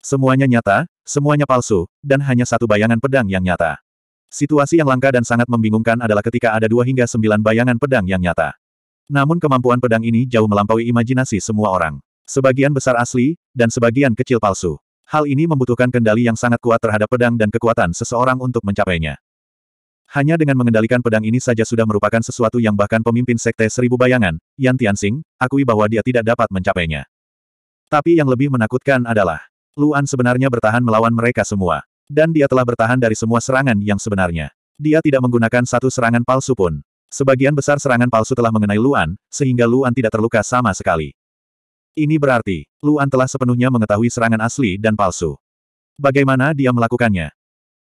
Semuanya nyata, semuanya palsu, dan hanya satu bayangan pedang yang nyata. Situasi yang langka dan sangat membingungkan adalah ketika ada dua hingga sembilan bayangan pedang yang nyata. Namun kemampuan pedang ini jauh melampaui imajinasi semua orang. Sebagian besar asli, dan sebagian kecil palsu. Hal ini membutuhkan kendali yang sangat kuat terhadap pedang dan kekuatan seseorang untuk mencapainya. Hanya dengan mengendalikan pedang ini saja sudah merupakan sesuatu yang bahkan pemimpin Sekte Seribu Bayangan, Yan Tianxing, akui bahwa dia tidak dapat mencapainya. Tapi yang lebih menakutkan adalah, Luan sebenarnya bertahan melawan mereka semua. Dan dia telah bertahan dari semua serangan yang sebenarnya. Dia tidak menggunakan satu serangan palsu pun. Sebagian besar serangan palsu telah mengenai Luan, sehingga Luan tidak terluka sama sekali. Ini berarti, Luan telah sepenuhnya mengetahui serangan asli dan palsu. Bagaimana dia melakukannya?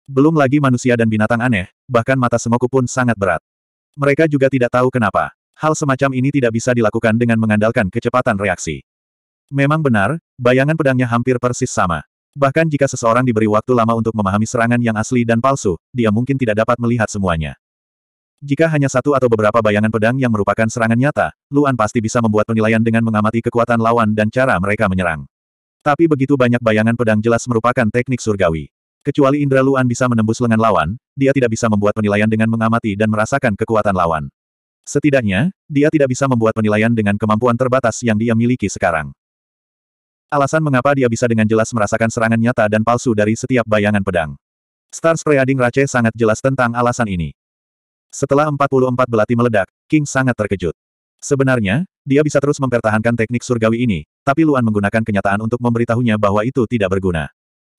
Belum lagi manusia dan binatang aneh, bahkan mata semoku pun sangat berat. Mereka juga tidak tahu kenapa. Hal semacam ini tidak bisa dilakukan dengan mengandalkan kecepatan reaksi. Memang benar, bayangan pedangnya hampir persis sama. Bahkan jika seseorang diberi waktu lama untuk memahami serangan yang asli dan palsu, dia mungkin tidak dapat melihat semuanya. Jika hanya satu atau beberapa bayangan pedang yang merupakan serangan nyata, Luan pasti bisa membuat penilaian dengan mengamati kekuatan lawan dan cara mereka menyerang. Tapi begitu banyak bayangan pedang jelas merupakan teknik surgawi. Kecuali indra Luan bisa menembus lengan lawan, dia tidak bisa membuat penilaian dengan mengamati dan merasakan kekuatan lawan. Setidaknya, dia tidak bisa membuat penilaian dengan kemampuan terbatas yang dia miliki sekarang. Alasan mengapa dia bisa dengan jelas merasakan serangan nyata dan palsu dari setiap bayangan pedang. Star Spreading Rache sangat jelas tentang alasan ini. Setelah 44 belati meledak, King sangat terkejut. Sebenarnya, dia bisa terus mempertahankan teknik surgawi ini, tapi Luan menggunakan kenyataan untuk memberitahunya bahwa itu tidak berguna.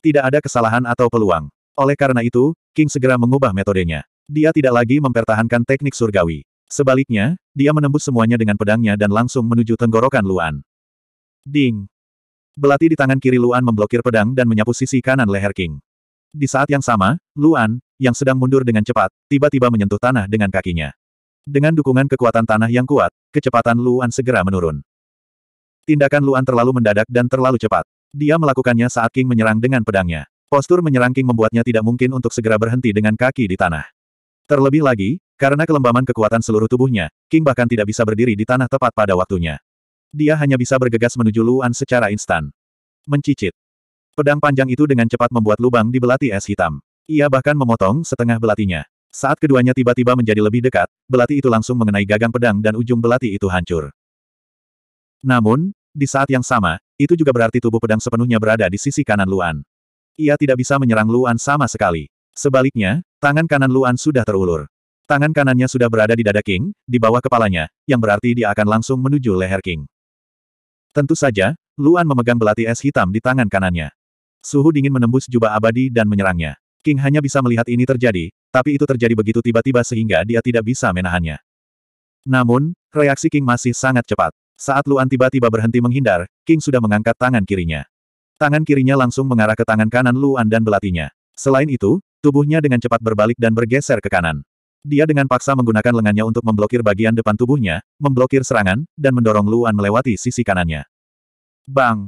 Tidak ada kesalahan atau peluang. Oleh karena itu, King segera mengubah metodenya. Dia tidak lagi mempertahankan teknik surgawi. Sebaliknya, dia menembus semuanya dengan pedangnya dan langsung menuju tenggorokan Luan. Ding! Belati di tangan kiri Luan memblokir pedang dan menyapu sisi kanan leher King. Di saat yang sama, Luan, yang sedang mundur dengan cepat, tiba-tiba menyentuh tanah dengan kakinya. Dengan dukungan kekuatan tanah yang kuat, kecepatan Luan segera menurun. Tindakan Luan terlalu mendadak dan terlalu cepat. Dia melakukannya saat King menyerang dengan pedangnya. Postur menyerang King membuatnya tidak mungkin untuk segera berhenti dengan kaki di tanah. Terlebih lagi, karena kelembaman kekuatan seluruh tubuhnya, King bahkan tidak bisa berdiri di tanah tepat pada waktunya. Dia hanya bisa bergegas menuju Luan secara instan. Mencicit. Pedang panjang itu dengan cepat membuat lubang di belati es hitam. Ia bahkan memotong setengah belatinya. Saat keduanya tiba-tiba menjadi lebih dekat, belati itu langsung mengenai gagang pedang dan ujung belati itu hancur. Namun, di saat yang sama, itu juga berarti tubuh pedang sepenuhnya berada di sisi kanan Luan. Ia tidak bisa menyerang Luan sama sekali. Sebaliknya, tangan kanan Luan sudah terulur. Tangan kanannya sudah berada di dada King, di bawah kepalanya, yang berarti dia akan langsung menuju leher King. Tentu saja, Luan memegang belati es hitam di tangan kanannya. Suhu dingin menembus jubah abadi dan menyerangnya. King hanya bisa melihat ini terjadi, tapi itu terjadi begitu tiba-tiba sehingga dia tidak bisa menahannya. Namun, reaksi King masih sangat cepat. Saat Luan tiba-tiba berhenti menghindar, King sudah mengangkat tangan kirinya. Tangan kirinya langsung mengarah ke tangan kanan Luan dan belatinya. Selain itu, tubuhnya dengan cepat berbalik dan bergeser ke kanan. Dia dengan paksa menggunakan lengannya untuk memblokir bagian depan tubuhnya, memblokir serangan, dan mendorong Luan melewati sisi kanannya. Bang!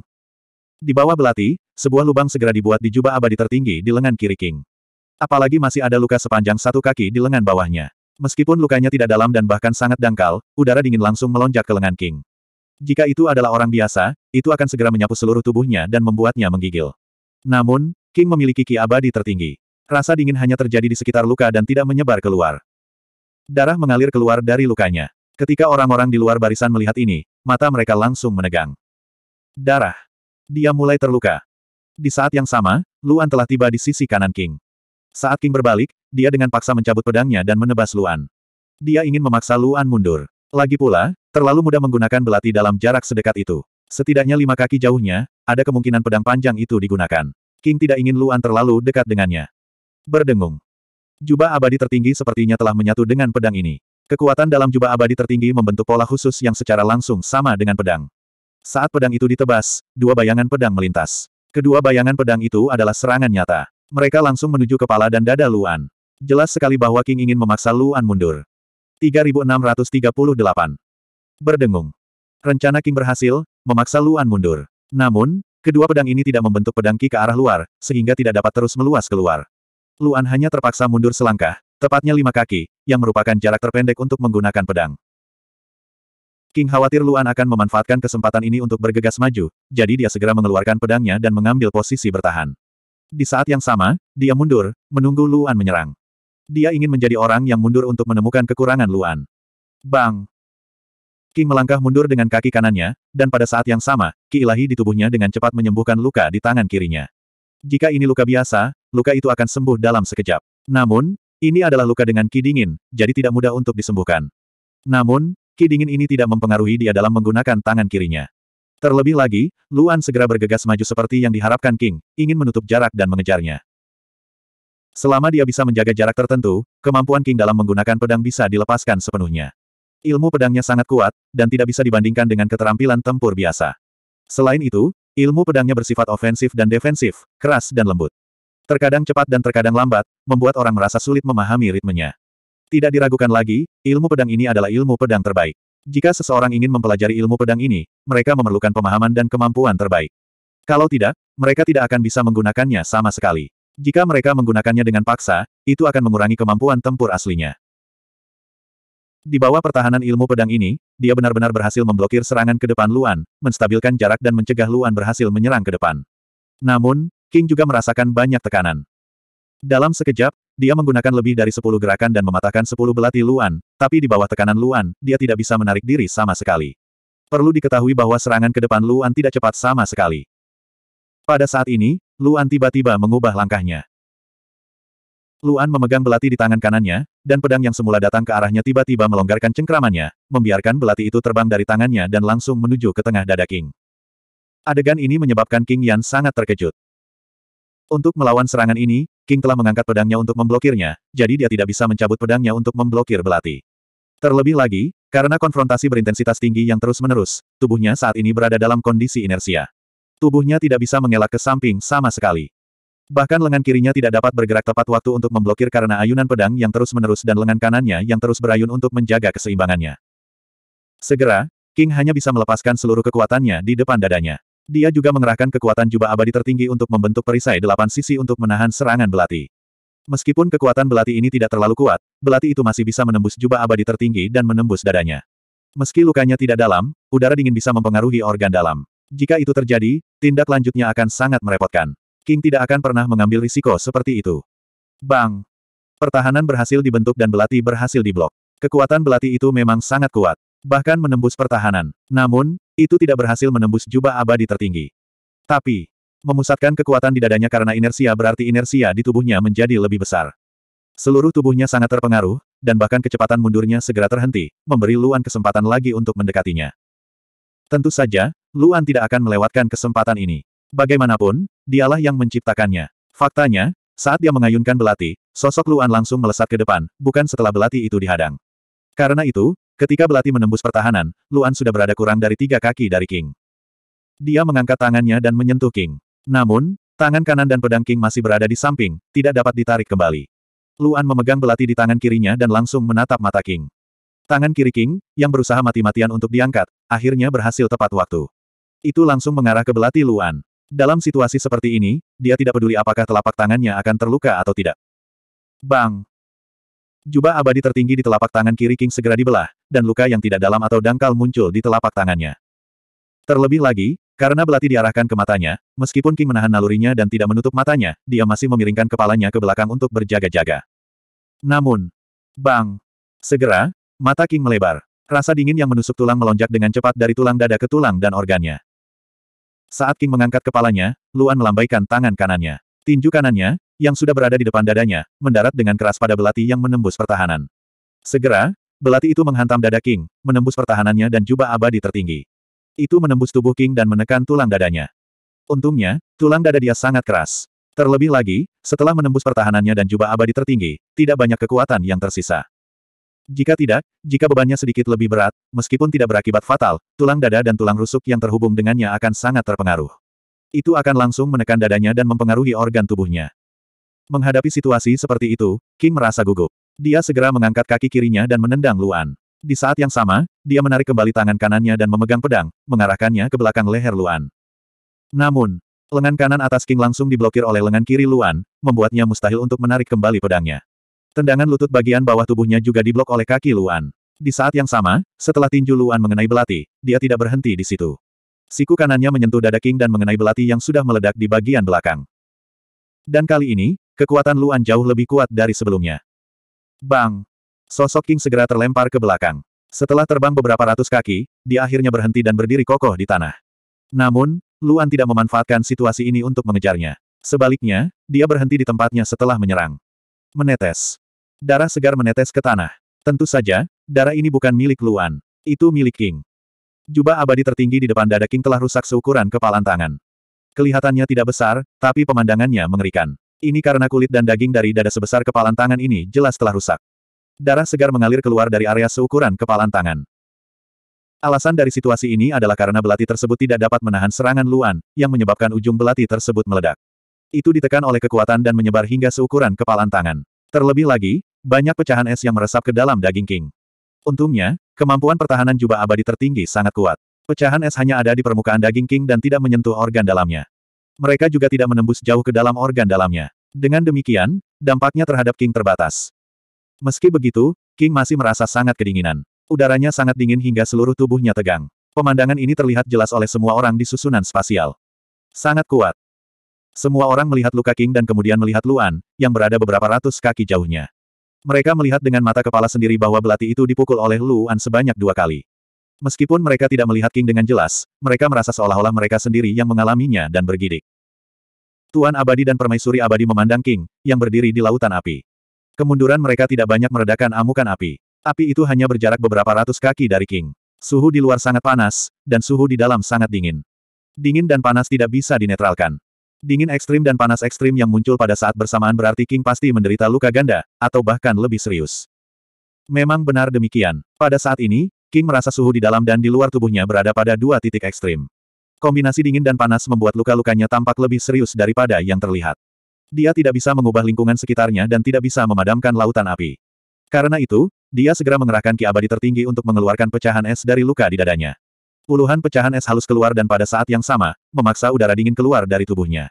Di bawah belati, sebuah lubang segera dibuat di jubah abadi tertinggi di lengan kiri King. Apalagi masih ada luka sepanjang satu kaki di lengan bawahnya. Meskipun lukanya tidak dalam dan bahkan sangat dangkal, udara dingin langsung melonjak ke lengan King. Jika itu adalah orang biasa, itu akan segera menyapu seluruh tubuhnya dan membuatnya menggigil. Namun, King memiliki ki abadi tertinggi. Rasa dingin hanya terjadi di sekitar luka dan tidak menyebar keluar. Darah mengalir keluar dari lukanya. Ketika orang-orang di luar barisan melihat ini, mata mereka langsung menegang. Darah. Dia mulai terluka. Di saat yang sama, Luan telah tiba di sisi kanan King. Saat King berbalik, dia dengan paksa mencabut pedangnya dan menebas Luan. Dia ingin memaksa Luan mundur. Lagi pula, terlalu mudah menggunakan belati dalam jarak sedekat itu. Setidaknya lima kaki jauhnya, ada kemungkinan pedang panjang itu digunakan. King tidak ingin Luan terlalu dekat dengannya. Berdengung. Jubah abadi tertinggi sepertinya telah menyatu dengan pedang ini. Kekuatan dalam jubah abadi tertinggi membentuk pola khusus yang secara langsung sama dengan pedang. Saat pedang itu ditebas, dua bayangan pedang melintas. Kedua bayangan pedang itu adalah serangan nyata. Mereka langsung menuju kepala dan dada Luan. Jelas sekali bahwa King ingin memaksa Luan mundur. 3638. Berdengung. Rencana King berhasil, memaksa Luan mundur. Namun, kedua pedang ini tidak membentuk pedang Ki ke arah luar, sehingga tidak dapat terus meluas keluar. Luan hanya terpaksa mundur selangkah, tepatnya lima kaki, yang merupakan jarak terpendek untuk menggunakan pedang. King khawatir Luan akan memanfaatkan kesempatan ini untuk bergegas maju, jadi dia segera mengeluarkan pedangnya dan mengambil posisi bertahan. Di saat yang sama, dia mundur, menunggu Luan menyerang. Dia ingin menjadi orang yang mundur untuk menemukan kekurangan Luan. Bang! King melangkah mundur dengan kaki kanannya, dan pada saat yang sama, Ki Ilahi di tubuhnya dengan cepat menyembuhkan luka di tangan kirinya. Jika ini luka biasa, luka itu akan sembuh dalam sekejap. Namun, ini adalah luka dengan ki dingin, jadi tidak mudah untuk disembuhkan. Namun, ki dingin ini tidak mempengaruhi dia dalam menggunakan tangan kirinya. Terlebih lagi, Luan segera bergegas maju seperti yang diharapkan King, ingin menutup jarak dan mengejarnya. Selama dia bisa menjaga jarak tertentu, kemampuan King dalam menggunakan pedang bisa dilepaskan sepenuhnya. Ilmu pedangnya sangat kuat, dan tidak bisa dibandingkan dengan keterampilan tempur biasa. Selain itu, ilmu pedangnya bersifat ofensif dan defensif, keras dan lembut. Terkadang cepat dan terkadang lambat, membuat orang merasa sulit memahami ritmenya. Tidak diragukan lagi, ilmu pedang ini adalah ilmu pedang terbaik. Jika seseorang ingin mempelajari ilmu pedang ini, mereka memerlukan pemahaman dan kemampuan terbaik. Kalau tidak, mereka tidak akan bisa menggunakannya sama sekali. Jika mereka menggunakannya dengan paksa, itu akan mengurangi kemampuan tempur aslinya. Di bawah pertahanan ilmu pedang ini, dia benar-benar berhasil memblokir serangan ke depan Luan, menstabilkan jarak dan mencegah Luan berhasil menyerang ke depan. Namun, King juga merasakan banyak tekanan. Dalam sekejap, dia menggunakan lebih dari sepuluh gerakan dan mematahkan sepuluh belati Luan, tapi di bawah tekanan Luan, dia tidak bisa menarik diri sama sekali. Perlu diketahui bahwa serangan ke depan Luan tidak cepat sama sekali. Pada saat ini, Luan tiba-tiba mengubah langkahnya. Luan memegang belati di tangan kanannya, dan pedang yang semula datang ke arahnya tiba-tiba melonggarkan cengkramannya, membiarkan belati itu terbang dari tangannya dan langsung menuju ke tengah dada King. Adegan ini menyebabkan King Yan sangat terkejut. Untuk melawan serangan ini, King telah mengangkat pedangnya untuk memblokirnya, jadi dia tidak bisa mencabut pedangnya untuk memblokir belati. Terlebih lagi, karena konfrontasi berintensitas tinggi yang terus-menerus, tubuhnya saat ini berada dalam kondisi inersia. Tubuhnya tidak bisa mengelak ke samping sama sekali. Bahkan lengan kirinya tidak dapat bergerak tepat waktu untuk memblokir karena ayunan pedang yang terus-menerus dan lengan kanannya yang terus berayun untuk menjaga keseimbangannya. Segera, King hanya bisa melepaskan seluruh kekuatannya di depan dadanya. Dia juga mengerahkan kekuatan jubah abadi tertinggi untuk membentuk perisai delapan sisi untuk menahan serangan belati. Meskipun kekuatan belati ini tidak terlalu kuat, belati itu masih bisa menembus jubah abadi tertinggi dan menembus dadanya. Meski lukanya tidak dalam, udara dingin bisa mempengaruhi organ dalam. Jika itu terjadi, tindak lanjutnya akan sangat merepotkan. King tidak akan pernah mengambil risiko seperti itu. Bang! Pertahanan berhasil dibentuk dan belati berhasil diblok. Kekuatan belati itu memang sangat kuat. Bahkan menembus pertahanan. Namun, itu tidak berhasil menembus jubah abadi tertinggi. Tapi, memusatkan kekuatan di dadanya karena inersia berarti inersia di tubuhnya menjadi lebih besar. Seluruh tubuhnya sangat terpengaruh, dan bahkan kecepatan mundurnya segera terhenti, memberi Luan kesempatan lagi untuk mendekatinya. Tentu saja, Luan tidak akan melewatkan kesempatan ini. Bagaimanapun, dialah yang menciptakannya. Faktanya, saat dia mengayunkan belati, sosok Luan langsung melesat ke depan, bukan setelah belati itu dihadang. Karena itu, ketika belati menembus pertahanan, Luan sudah berada kurang dari tiga kaki dari King. Dia mengangkat tangannya dan menyentuh King. Namun, tangan kanan dan pedang King masih berada di samping, tidak dapat ditarik kembali. Luan memegang belati di tangan kirinya dan langsung menatap mata King. Tangan kiri King, yang berusaha mati-matian untuk diangkat, akhirnya berhasil tepat waktu. Itu langsung mengarah ke belati Luan. Dalam situasi seperti ini, dia tidak peduli apakah telapak tangannya akan terluka atau tidak. Bang! Jubah abadi tertinggi di telapak tangan kiri King segera dibelah, dan luka yang tidak dalam atau dangkal muncul di telapak tangannya. Terlebih lagi, karena belati diarahkan ke matanya, meskipun King menahan nalurinya dan tidak menutup matanya, dia masih memiringkan kepalanya ke belakang untuk berjaga-jaga. Namun, bang! Segera, mata King melebar. Rasa dingin yang menusuk tulang melonjak dengan cepat dari tulang dada ke tulang dan organnya. Saat King mengangkat kepalanya, Luan melambaikan tangan kanannya. Tinju kanannya, yang sudah berada di depan dadanya, mendarat dengan keras pada belati yang menembus pertahanan. Segera, belati itu menghantam dada King, menembus pertahanannya dan jubah abadi tertinggi. Itu menembus tubuh King dan menekan tulang dadanya. Untungnya, tulang dada dia sangat keras. Terlebih lagi, setelah menembus pertahanannya dan jubah abadi tertinggi, tidak banyak kekuatan yang tersisa. Jika tidak, jika bebannya sedikit lebih berat, meskipun tidak berakibat fatal, tulang dada dan tulang rusuk yang terhubung dengannya akan sangat terpengaruh. Itu akan langsung menekan dadanya dan mempengaruhi organ tubuhnya. Menghadapi situasi seperti itu, King merasa gugup. Dia segera mengangkat kaki kirinya dan menendang Luan. Di saat yang sama, dia menarik kembali tangan kanannya dan memegang pedang, mengarahkannya ke belakang leher Luan. Namun, lengan kanan atas King langsung diblokir oleh lengan kiri Luan, membuatnya mustahil untuk menarik kembali pedangnya. Tendangan lutut bagian bawah tubuhnya juga diblok oleh kaki Luan. Di saat yang sama, setelah tinju Luan mengenai belati, dia tidak berhenti di situ. Siku kanannya menyentuh dada King dan mengenai belati yang sudah meledak di bagian belakang. Dan kali ini, Kekuatan Luan jauh lebih kuat dari sebelumnya. Bang! Sosok King segera terlempar ke belakang. Setelah terbang beberapa ratus kaki, dia akhirnya berhenti dan berdiri kokoh di tanah. Namun, Luan tidak memanfaatkan situasi ini untuk mengejarnya. Sebaliknya, dia berhenti di tempatnya setelah menyerang. Menetes. Darah segar menetes ke tanah. Tentu saja, darah ini bukan milik Luan. Itu milik King. Jubah abadi tertinggi di depan dada King telah rusak seukuran kepalan tangan. Kelihatannya tidak besar, tapi pemandangannya mengerikan. Ini karena kulit dan daging dari dada sebesar kepalan tangan ini jelas telah rusak. Darah segar mengalir keluar dari area seukuran kepalan tangan. Alasan dari situasi ini adalah karena belati tersebut tidak dapat menahan serangan Luan, yang menyebabkan ujung belati tersebut meledak. Itu ditekan oleh kekuatan dan menyebar hingga seukuran kepalan tangan. Terlebih lagi, banyak pecahan es yang meresap ke dalam daging King. Untungnya, kemampuan pertahanan jubah abadi tertinggi sangat kuat. Pecahan es hanya ada di permukaan daging King dan tidak menyentuh organ dalamnya mereka juga tidak menembus jauh ke dalam organ dalamnya. Dengan demikian, dampaknya terhadap King terbatas. Meski begitu, King masih merasa sangat kedinginan. Udaranya sangat dingin hingga seluruh tubuhnya tegang. Pemandangan ini terlihat jelas oleh semua orang di susunan spasial. Sangat kuat. Semua orang melihat luka King dan kemudian melihat Luan, yang berada beberapa ratus kaki jauhnya. Mereka melihat dengan mata kepala sendiri bahwa belati itu dipukul oleh Luan sebanyak dua kali. Meskipun mereka tidak melihat King dengan jelas, mereka merasa seolah-olah mereka sendiri yang mengalaminya dan bergidik. Tuan Abadi dan Permaisuri Abadi memandang King, yang berdiri di lautan api. Kemunduran mereka tidak banyak meredakan amukan api. Api itu hanya berjarak beberapa ratus kaki dari King. Suhu di luar sangat panas, dan suhu di dalam sangat dingin. Dingin dan panas tidak bisa dinetralkan. Dingin ekstrim dan panas ekstrim yang muncul pada saat bersamaan berarti King pasti menderita luka ganda, atau bahkan lebih serius. Memang benar demikian. Pada saat ini, King merasa suhu di dalam dan di luar tubuhnya berada pada dua titik ekstrim. Kombinasi dingin dan panas membuat luka-lukanya tampak lebih serius daripada yang terlihat. Dia tidak bisa mengubah lingkungan sekitarnya dan tidak bisa memadamkan lautan api. Karena itu, dia segera mengerahkan ki abadi tertinggi untuk mengeluarkan pecahan es dari luka di dadanya. Puluhan pecahan es halus keluar dan pada saat yang sama, memaksa udara dingin keluar dari tubuhnya.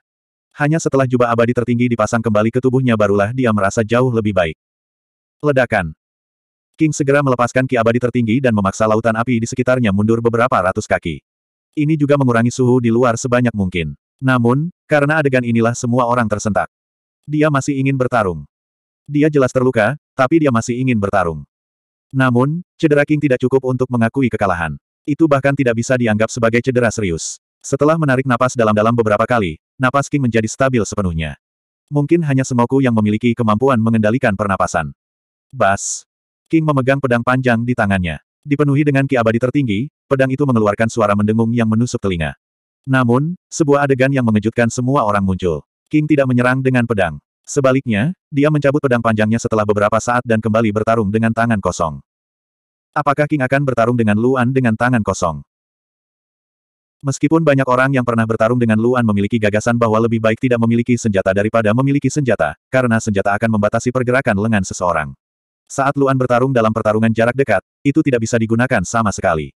Hanya setelah jubah abadi tertinggi dipasang kembali ke tubuhnya barulah dia merasa jauh lebih baik. Ledakan King segera melepaskan ki abadi tertinggi dan memaksa lautan api di sekitarnya mundur beberapa ratus kaki. Ini juga mengurangi suhu di luar sebanyak mungkin. Namun, karena adegan inilah semua orang tersentak. Dia masih ingin bertarung. Dia jelas terluka, tapi dia masih ingin bertarung. Namun, cedera King tidak cukup untuk mengakui kekalahan. Itu bahkan tidak bisa dianggap sebagai cedera serius. Setelah menarik napas dalam-dalam beberapa kali, napas King menjadi stabil sepenuhnya. Mungkin hanya Sengoku yang memiliki kemampuan mengendalikan pernapasan. Bas, King memegang pedang panjang di tangannya. Dipenuhi dengan ki abadi tertinggi, pedang itu mengeluarkan suara mendengung yang menusuk telinga. Namun, sebuah adegan yang mengejutkan semua orang muncul. King tidak menyerang dengan pedang. Sebaliknya, dia mencabut pedang panjangnya setelah beberapa saat dan kembali bertarung dengan tangan kosong. Apakah King akan bertarung dengan Luan dengan tangan kosong? Meskipun banyak orang yang pernah bertarung dengan Luan memiliki gagasan bahwa lebih baik tidak memiliki senjata daripada memiliki senjata, karena senjata akan membatasi pergerakan lengan seseorang. Saat Luan bertarung dalam pertarungan jarak dekat, itu tidak bisa digunakan sama sekali.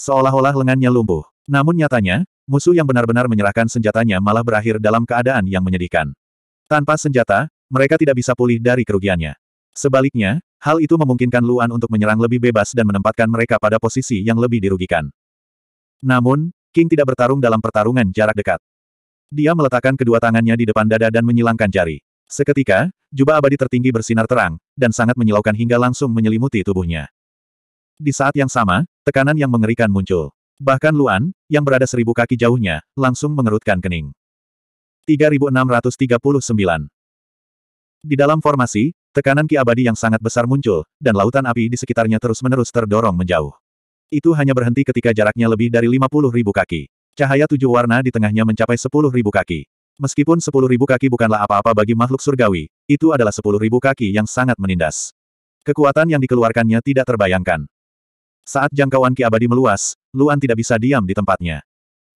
Seolah-olah lengannya lumpuh. Namun nyatanya, musuh yang benar-benar menyerahkan senjatanya malah berakhir dalam keadaan yang menyedihkan. Tanpa senjata, mereka tidak bisa pulih dari kerugiannya. Sebaliknya, hal itu memungkinkan Luan untuk menyerang lebih bebas dan menempatkan mereka pada posisi yang lebih dirugikan. Namun, King tidak bertarung dalam pertarungan jarak dekat. Dia meletakkan kedua tangannya di depan dada dan menyilangkan jari. Seketika, jubah abadi tertinggi bersinar terang, dan sangat menyilaukan hingga langsung menyelimuti tubuhnya. Di saat yang sama, tekanan yang mengerikan muncul. Bahkan Luan, yang berada seribu kaki jauhnya, langsung mengerutkan kening. 3639 Di dalam formasi, tekanan ki abadi yang sangat besar muncul, dan lautan api di sekitarnya terus-menerus terdorong menjauh. Itu hanya berhenti ketika jaraknya lebih dari ribu kaki. Cahaya tujuh warna di tengahnya mencapai ribu kaki. Meskipun sepuluh ribu kaki bukanlah apa-apa bagi makhluk surgawi, itu adalah sepuluh ribu kaki yang sangat menindas. Kekuatan yang dikeluarkannya tidak terbayangkan. Saat jangkauan Ki Abadi meluas, Luan tidak bisa diam di tempatnya.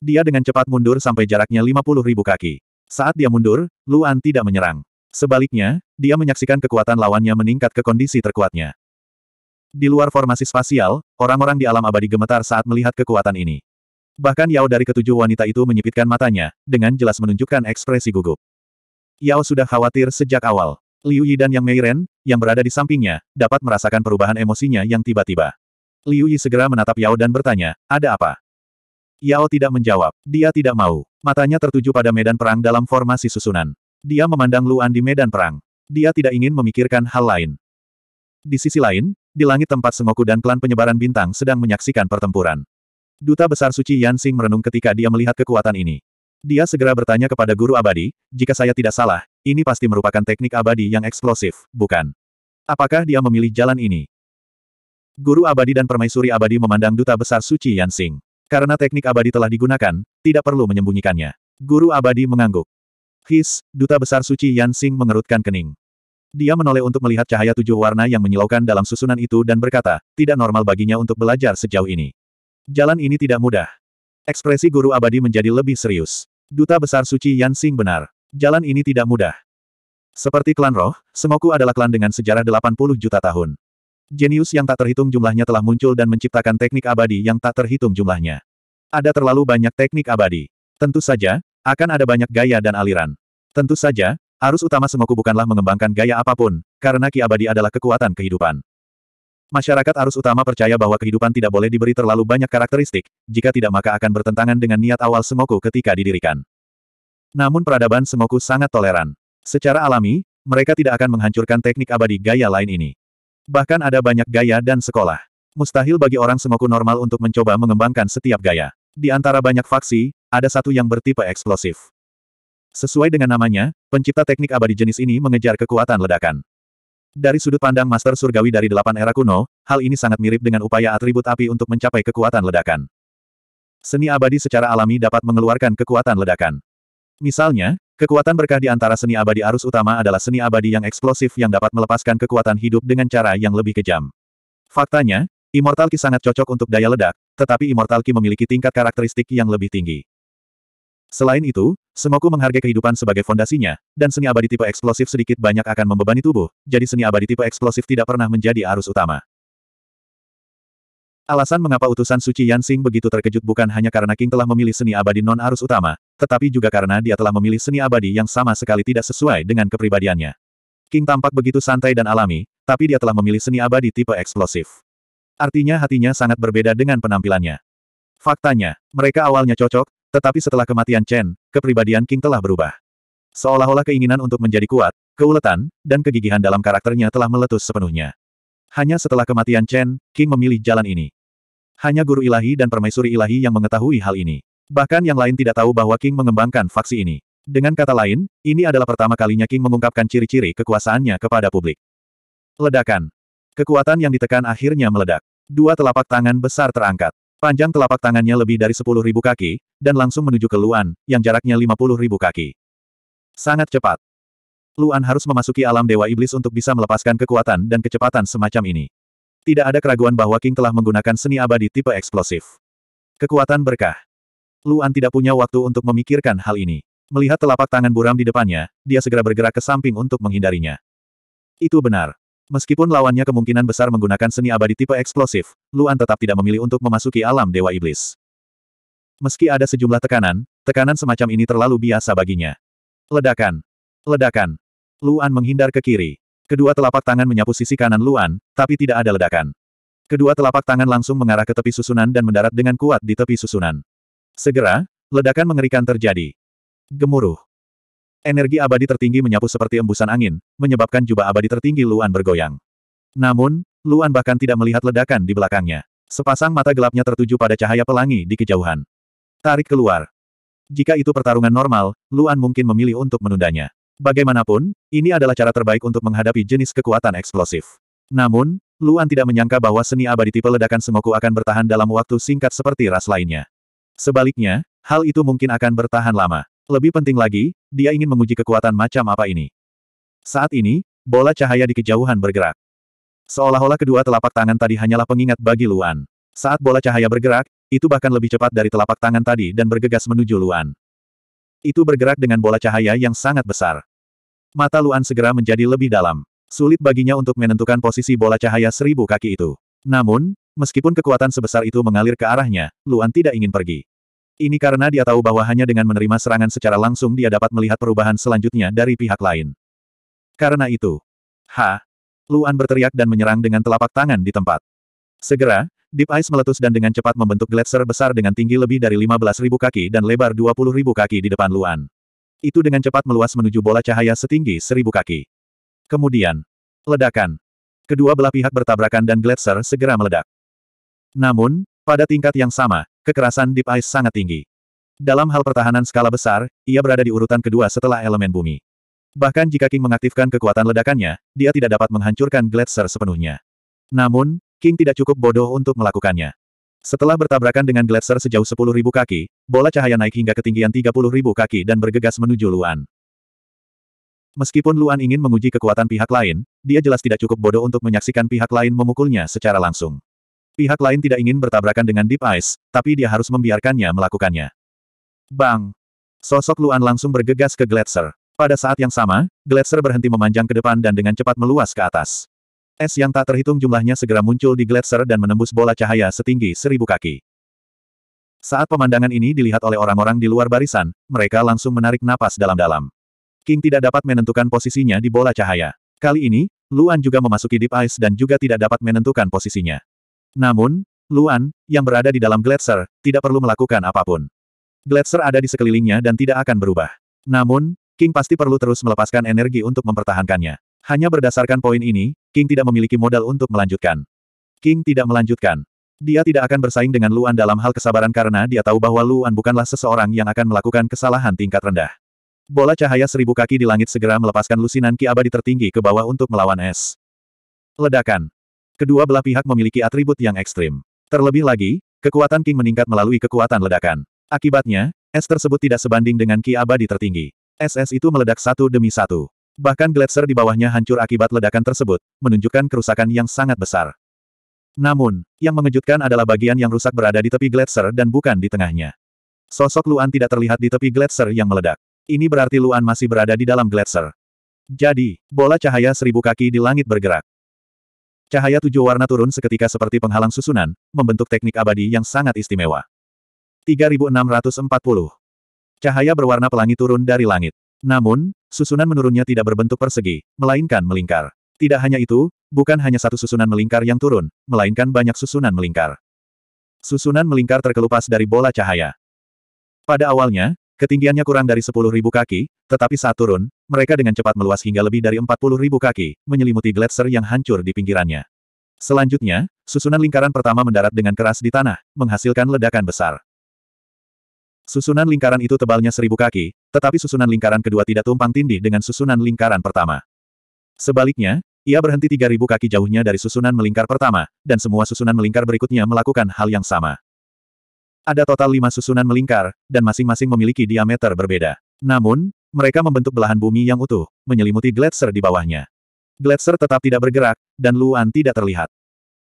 Dia dengan cepat mundur sampai jaraknya puluh ribu kaki. Saat dia mundur, Luan tidak menyerang. Sebaliknya, dia menyaksikan kekuatan lawannya meningkat ke kondisi terkuatnya. Di luar formasi spasial, orang-orang di alam abadi gemetar saat melihat kekuatan ini. Bahkan Yao dari ketujuh wanita itu menyipitkan matanya, dengan jelas menunjukkan ekspresi gugup. Yao sudah khawatir sejak awal. Liu Yi dan Yang Meiren, yang berada di sampingnya, dapat merasakan perubahan emosinya yang tiba-tiba. Liu Yi segera menatap Yao dan bertanya, ada apa? Yao tidak menjawab. Dia tidak mau. Matanya tertuju pada medan perang dalam formasi susunan. Dia memandang Luan di medan perang. Dia tidak ingin memikirkan hal lain. Di sisi lain, di langit tempat Sengoku dan klan penyebaran bintang sedang menyaksikan pertempuran. Duta Besar Suci Yansing merenung ketika dia melihat kekuatan ini. Dia segera bertanya kepada guru abadi, jika saya tidak salah, ini pasti merupakan teknik abadi yang eksplosif, bukan? Apakah dia memilih jalan ini? Guru abadi dan permaisuri abadi memandang Duta Besar Suci Yansing. Karena teknik abadi telah digunakan, tidak perlu menyembunyikannya. Guru abadi mengangguk. His, Duta Besar Suci Yansing mengerutkan kening. Dia menoleh untuk melihat cahaya tujuh warna yang menyilaukan dalam susunan itu dan berkata, tidak normal baginya untuk belajar sejauh ini. Jalan ini tidak mudah. Ekspresi guru abadi menjadi lebih serius. Duta Besar Suci Yan Xing benar. Jalan ini tidak mudah. Seperti klan roh, Semoku adalah klan dengan sejarah 80 juta tahun. Jenius yang tak terhitung jumlahnya telah muncul dan menciptakan teknik abadi yang tak terhitung jumlahnya. Ada terlalu banyak teknik abadi. Tentu saja, akan ada banyak gaya dan aliran. Tentu saja, arus utama Semoku bukanlah mengembangkan gaya apapun, karena ki abadi adalah kekuatan kehidupan. Masyarakat arus utama percaya bahwa kehidupan tidak boleh diberi terlalu banyak karakteristik, jika tidak maka akan bertentangan dengan niat awal semoku ketika didirikan. Namun peradaban semoku sangat toleran. Secara alami, mereka tidak akan menghancurkan teknik abadi gaya lain ini. Bahkan ada banyak gaya dan sekolah. Mustahil bagi orang semoku normal untuk mencoba mengembangkan setiap gaya. Di antara banyak faksi, ada satu yang bertipe eksplosif. Sesuai dengan namanya, pencipta teknik abadi jenis ini mengejar kekuatan ledakan. Dari sudut pandang Master Surgawi dari delapan era kuno, hal ini sangat mirip dengan upaya atribut api untuk mencapai kekuatan ledakan. Seni abadi secara alami dapat mengeluarkan kekuatan ledakan. Misalnya, kekuatan berkah di antara seni abadi arus utama adalah seni abadi yang eksplosif yang dapat melepaskan kekuatan hidup dengan cara yang lebih kejam. Faktanya, Immortal Ki sangat cocok untuk daya ledak, tetapi Immortal Ki memiliki tingkat karakteristik yang lebih tinggi. Selain itu, Semoku menghargai kehidupan sebagai fondasinya, dan seni abadi tipe eksplosif sedikit banyak akan membebani tubuh, jadi seni abadi tipe eksplosif tidak pernah menjadi arus utama. Alasan mengapa utusan suci Yansing begitu terkejut bukan hanya karena King telah memilih seni abadi non-arus utama, tetapi juga karena dia telah memilih seni abadi yang sama sekali tidak sesuai dengan kepribadiannya. King tampak begitu santai dan alami, tapi dia telah memilih seni abadi tipe eksplosif. Artinya hatinya sangat berbeda dengan penampilannya. Faktanya, mereka awalnya cocok, tetapi setelah kematian Chen, kepribadian King telah berubah. Seolah-olah keinginan untuk menjadi kuat, keuletan, dan kegigihan dalam karakternya telah meletus sepenuhnya. Hanya setelah kematian Chen, King memilih jalan ini. Hanya guru ilahi dan permaisuri ilahi yang mengetahui hal ini. Bahkan yang lain tidak tahu bahwa King mengembangkan faksi ini. Dengan kata lain, ini adalah pertama kalinya King mengungkapkan ciri-ciri kekuasaannya kepada publik. Ledakan. Kekuatan yang ditekan akhirnya meledak. Dua telapak tangan besar terangkat. Panjang telapak tangannya lebih dari sepuluh ribu kaki, dan langsung menuju ke Luan, yang jaraknya lima puluh ribu kaki. Sangat cepat. Luan harus memasuki alam Dewa Iblis untuk bisa melepaskan kekuatan dan kecepatan semacam ini. Tidak ada keraguan bahwa King telah menggunakan seni abadi tipe eksplosif. Kekuatan berkah. Luan tidak punya waktu untuk memikirkan hal ini. Melihat telapak tangan buram di depannya, dia segera bergerak ke samping untuk menghindarinya. Itu benar. Meskipun lawannya kemungkinan besar menggunakan seni abadi tipe eksplosif, Luan tetap tidak memilih untuk memasuki alam Dewa Iblis. Meski ada sejumlah tekanan, tekanan semacam ini terlalu biasa baginya. Ledakan! Ledakan! Luan menghindar ke kiri. Kedua telapak tangan menyapu sisi kanan Luan, tapi tidak ada ledakan. Kedua telapak tangan langsung mengarah ke tepi susunan dan mendarat dengan kuat di tepi susunan. Segera, ledakan mengerikan terjadi. Gemuruh. Energi abadi tertinggi menyapu seperti embusan angin, menyebabkan jubah abadi tertinggi Luan bergoyang. Namun, Luan bahkan tidak melihat ledakan di belakangnya. Sepasang mata gelapnya tertuju pada cahaya pelangi di kejauhan. Tarik keluar. Jika itu pertarungan normal, Luan mungkin memilih untuk menundanya. Bagaimanapun, ini adalah cara terbaik untuk menghadapi jenis kekuatan eksplosif. Namun, Luan tidak menyangka bahwa seni abadi tipe ledakan semoku akan bertahan dalam waktu singkat seperti ras lainnya. Sebaliknya, hal itu mungkin akan bertahan lama. Lebih penting lagi, dia ingin menguji kekuatan macam apa ini. Saat ini, bola cahaya di kejauhan bergerak. Seolah-olah kedua telapak tangan tadi hanyalah pengingat bagi Luan. Saat bola cahaya bergerak, itu bahkan lebih cepat dari telapak tangan tadi dan bergegas menuju Luan. Itu bergerak dengan bola cahaya yang sangat besar. Mata Luan segera menjadi lebih dalam. Sulit baginya untuk menentukan posisi bola cahaya seribu kaki itu. Namun, meskipun kekuatan sebesar itu mengalir ke arahnya, Luan tidak ingin pergi. Ini karena dia tahu bahwa hanya dengan menerima serangan secara langsung dia dapat melihat perubahan selanjutnya dari pihak lain. Karena itu, Ha! Luan berteriak dan menyerang dengan telapak tangan di tempat. Segera, Deep Ice meletus dan dengan cepat membentuk gletser besar dengan tinggi lebih dari 15.000 kaki dan lebar 20.000 kaki di depan Luan. Itu dengan cepat meluas menuju bola cahaya setinggi 1.000 kaki. Kemudian, ledakan. Kedua belah pihak bertabrakan dan gletser segera meledak. Namun, pada tingkat yang sama, Kekerasan Deep Ice sangat tinggi. Dalam hal pertahanan skala besar, ia berada di urutan kedua setelah elemen bumi. Bahkan jika King mengaktifkan kekuatan ledakannya, dia tidak dapat menghancurkan Gletser sepenuhnya. Namun, King tidak cukup bodoh untuk melakukannya. Setelah bertabrakan dengan Gletser sejauh 10.000 kaki, bola cahaya naik hingga ketinggian 30.000 kaki dan bergegas menuju Luan. Meskipun Luan ingin menguji kekuatan pihak lain, dia jelas tidak cukup bodoh untuk menyaksikan pihak lain memukulnya secara langsung. Pihak lain tidak ingin bertabrakan dengan Deep Ice, tapi dia harus membiarkannya melakukannya. Bang! Sosok Luan langsung bergegas ke Gletser. Pada saat yang sama, Gletser berhenti memanjang ke depan dan dengan cepat meluas ke atas. Es yang tak terhitung jumlahnya segera muncul di Gletser dan menembus bola cahaya setinggi seribu kaki. Saat pemandangan ini dilihat oleh orang-orang di luar barisan, mereka langsung menarik napas dalam-dalam. King tidak dapat menentukan posisinya di bola cahaya. Kali ini, Luan juga memasuki Deep Ice dan juga tidak dapat menentukan posisinya. Namun, Luan, yang berada di dalam gletser, tidak perlu melakukan apapun. Gletser ada di sekelilingnya dan tidak akan berubah. Namun, King pasti perlu terus melepaskan energi untuk mempertahankannya. Hanya berdasarkan poin ini, King tidak memiliki modal untuk melanjutkan. King tidak melanjutkan. Dia tidak akan bersaing dengan Luan dalam hal kesabaran karena dia tahu bahwa Luan bukanlah seseorang yang akan melakukan kesalahan tingkat rendah. Bola cahaya seribu kaki di langit segera melepaskan lusinan ki abadi tertinggi ke bawah untuk melawan es. Ledakan. Kedua belah pihak memiliki atribut yang ekstrim. Terlebih lagi, kekuatan King meningkat melalui kekuatan ledakan. Akibatnya, es tersebut tidak sebanding dengan Ki abadi tertinggi. SS itu meledak satu demi satu. Bahkan gletser di bawahnya hancur akibat ledakan tersebut, menunjukkan kerusakan yang sangat besar. Namun, yang mengejutkan adalah bagian yang rusak berada di tepi gletser dan bukan di tengahnya. Sosok Luan tidak terlihat di tepi gletser yang meledak. Ini berarti Luan masih berada di dalam gletser. Jadi, bola cahaya seribu kaki di langit bergerak. Cahaya tujuh warna turun seketika seperti penghalang susunan, membentuk teknik abadi yang sangat istimewa. 3640 Cahaya berwarna pelangi turun dari langit. Namun, susunan menurunnya tidak berbentuk persegi, melainkan melingkar. Tidak hanya itu, bukan hanya satu susunan melingkar yang turun, melainkan banyak susunan melingkar. Susunan melingkar terkelupas dari bola cahaya. Pada awalnya, Ketinggiannya kurang dari 10.000 kaki, tetapi saat turun, mereka dengan cepat meluas hingga lebih dari 40.000 kaki, menyelimuti gletser yang hancur di pinggirannya. Selanjutnya, susunan lingkaran pertama mendarat dengan keras di tanah, menghasilkan ledakan besar. Susunan lingkaran itu tebalnya 1.000 kaki, tetapi susunan lingkaran kedua tidak tumpang tindih dengan susunan lingkaran pertama. Sebaliknya, ia berhenti 3.000 kaki jauhnya dari susunan melingkar pertama, dan semua susunan melingkar berikutnya melakukan hal yang sama. Ada total lima susunan melingkar, dan masing-masing memiliki diameter berbeda. Namun, mereka membentuk belahan bumi yang utuh, menyelimuti gletser di bawahnya. Gletser tetap tidak bergerak, dan Luan tidak terlihat.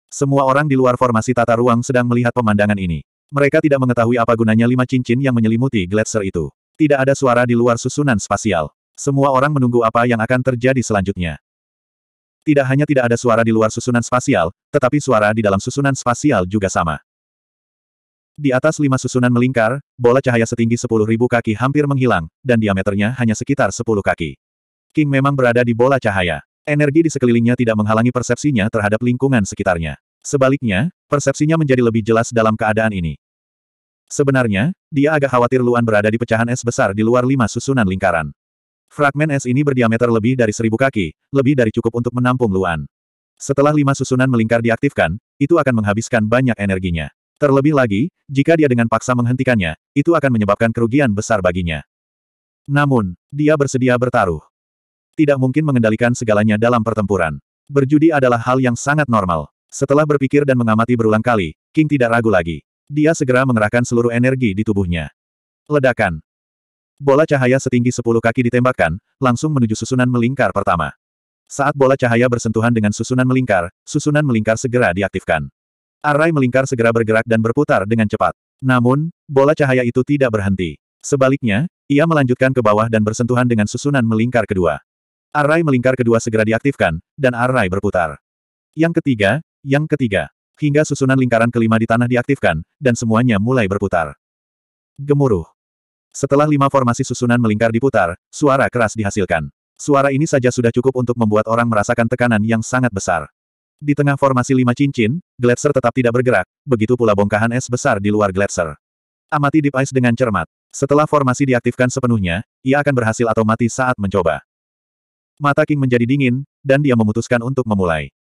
Semua orang di luar formasi tata ruang sedang melihat pemandangan ini. Mereka tidak mengetahui apa gunanya lima cincin yang menyelimuti gletser itu. Tidak ada suara di luar susunan spasial. Semua orang menunggu apa yang akan terjadi selanjutnya. Tidak hanya tidak ada suara di luar susunan spasial, tetapi suara di dalam susunan spasial juga sama. Di atas lima susunan melingkar, bola cahaya setinggi sepuluh ribu kaki hampir menghilang, dan diameternya hanya sekitar sepuluh kaki. King memang berada di bola cahaya. Energi di sekelilingnya tidak menghalangi persepsinya terhadap lingkungan sekitarnya. Sebaliknya, persepsinya menjadi lebih jelas dalam keadaan ini. Sebenarnya, dia agak khawatir Luan berada di pecahan es besar di luar lima susunan lingkaran. Fragmen es ini berdiameter lebih dari seribu kaki, lebih dari cukup untuk menampung Luan. Setelah lima susunan melingkar diaktifkan, itu akan menghabiskan banyak energinya. Terlebih lagi, jika dia dengan paksa menghentikannya, itu akan menyebabkan kerugian besar baginya. Namun, dia bersedia bertaruh. Tidak mungkin mengendalikan segalanya dalam pertempuran. Berjudi adalah hal yang sangat normal. Setelah berpikir dan mengamati berulang kali, King tidak ragu lagi. Dia segera mengerahkan seluruh energi di tubuhnya. Ledakan. Bola cahaya setinggi 10 kaki ditembakkan, langsung menuju susunan melingkar pertama. Saat bola cahaya bersentuhan dengan susunan melingkar, susunan melingkar segera diaktifkan. Arai melingkar segera bergerak dan berputar dengan cepat. Namun, bola cahaya itu tidak berhenti. Sebaliknya, ia melanjutkan ke bawah dan bersentuhan dengan susunan melingkar kedua. Arai melingkar kedua segera diaktifkan, dan arai berputar. Yang ketiga, yang ketiga. Hingga susunan lingkaran kelima di tanah diaktifkan, dan semuanya mulai berputar. Gemuruh. Setelah lima formasi susunan melingkar diputar, suara keras dihasilkan. Suara ini saja sudah cukup untuk membuat orang merasakan tekanan yang sangat besar. Di tengah formasi lima cincin, gletser tetap tidak bergerak, begitu pula bongkahan es besar di luar gletser. Amati Deep Ice dengan cermat. Setelah formasi diaktifkan sepenuhnya, ia akan berhasil atau mati saat mencoba. Mata King menjadi dingin, dan dia memutuskan untuk memulai.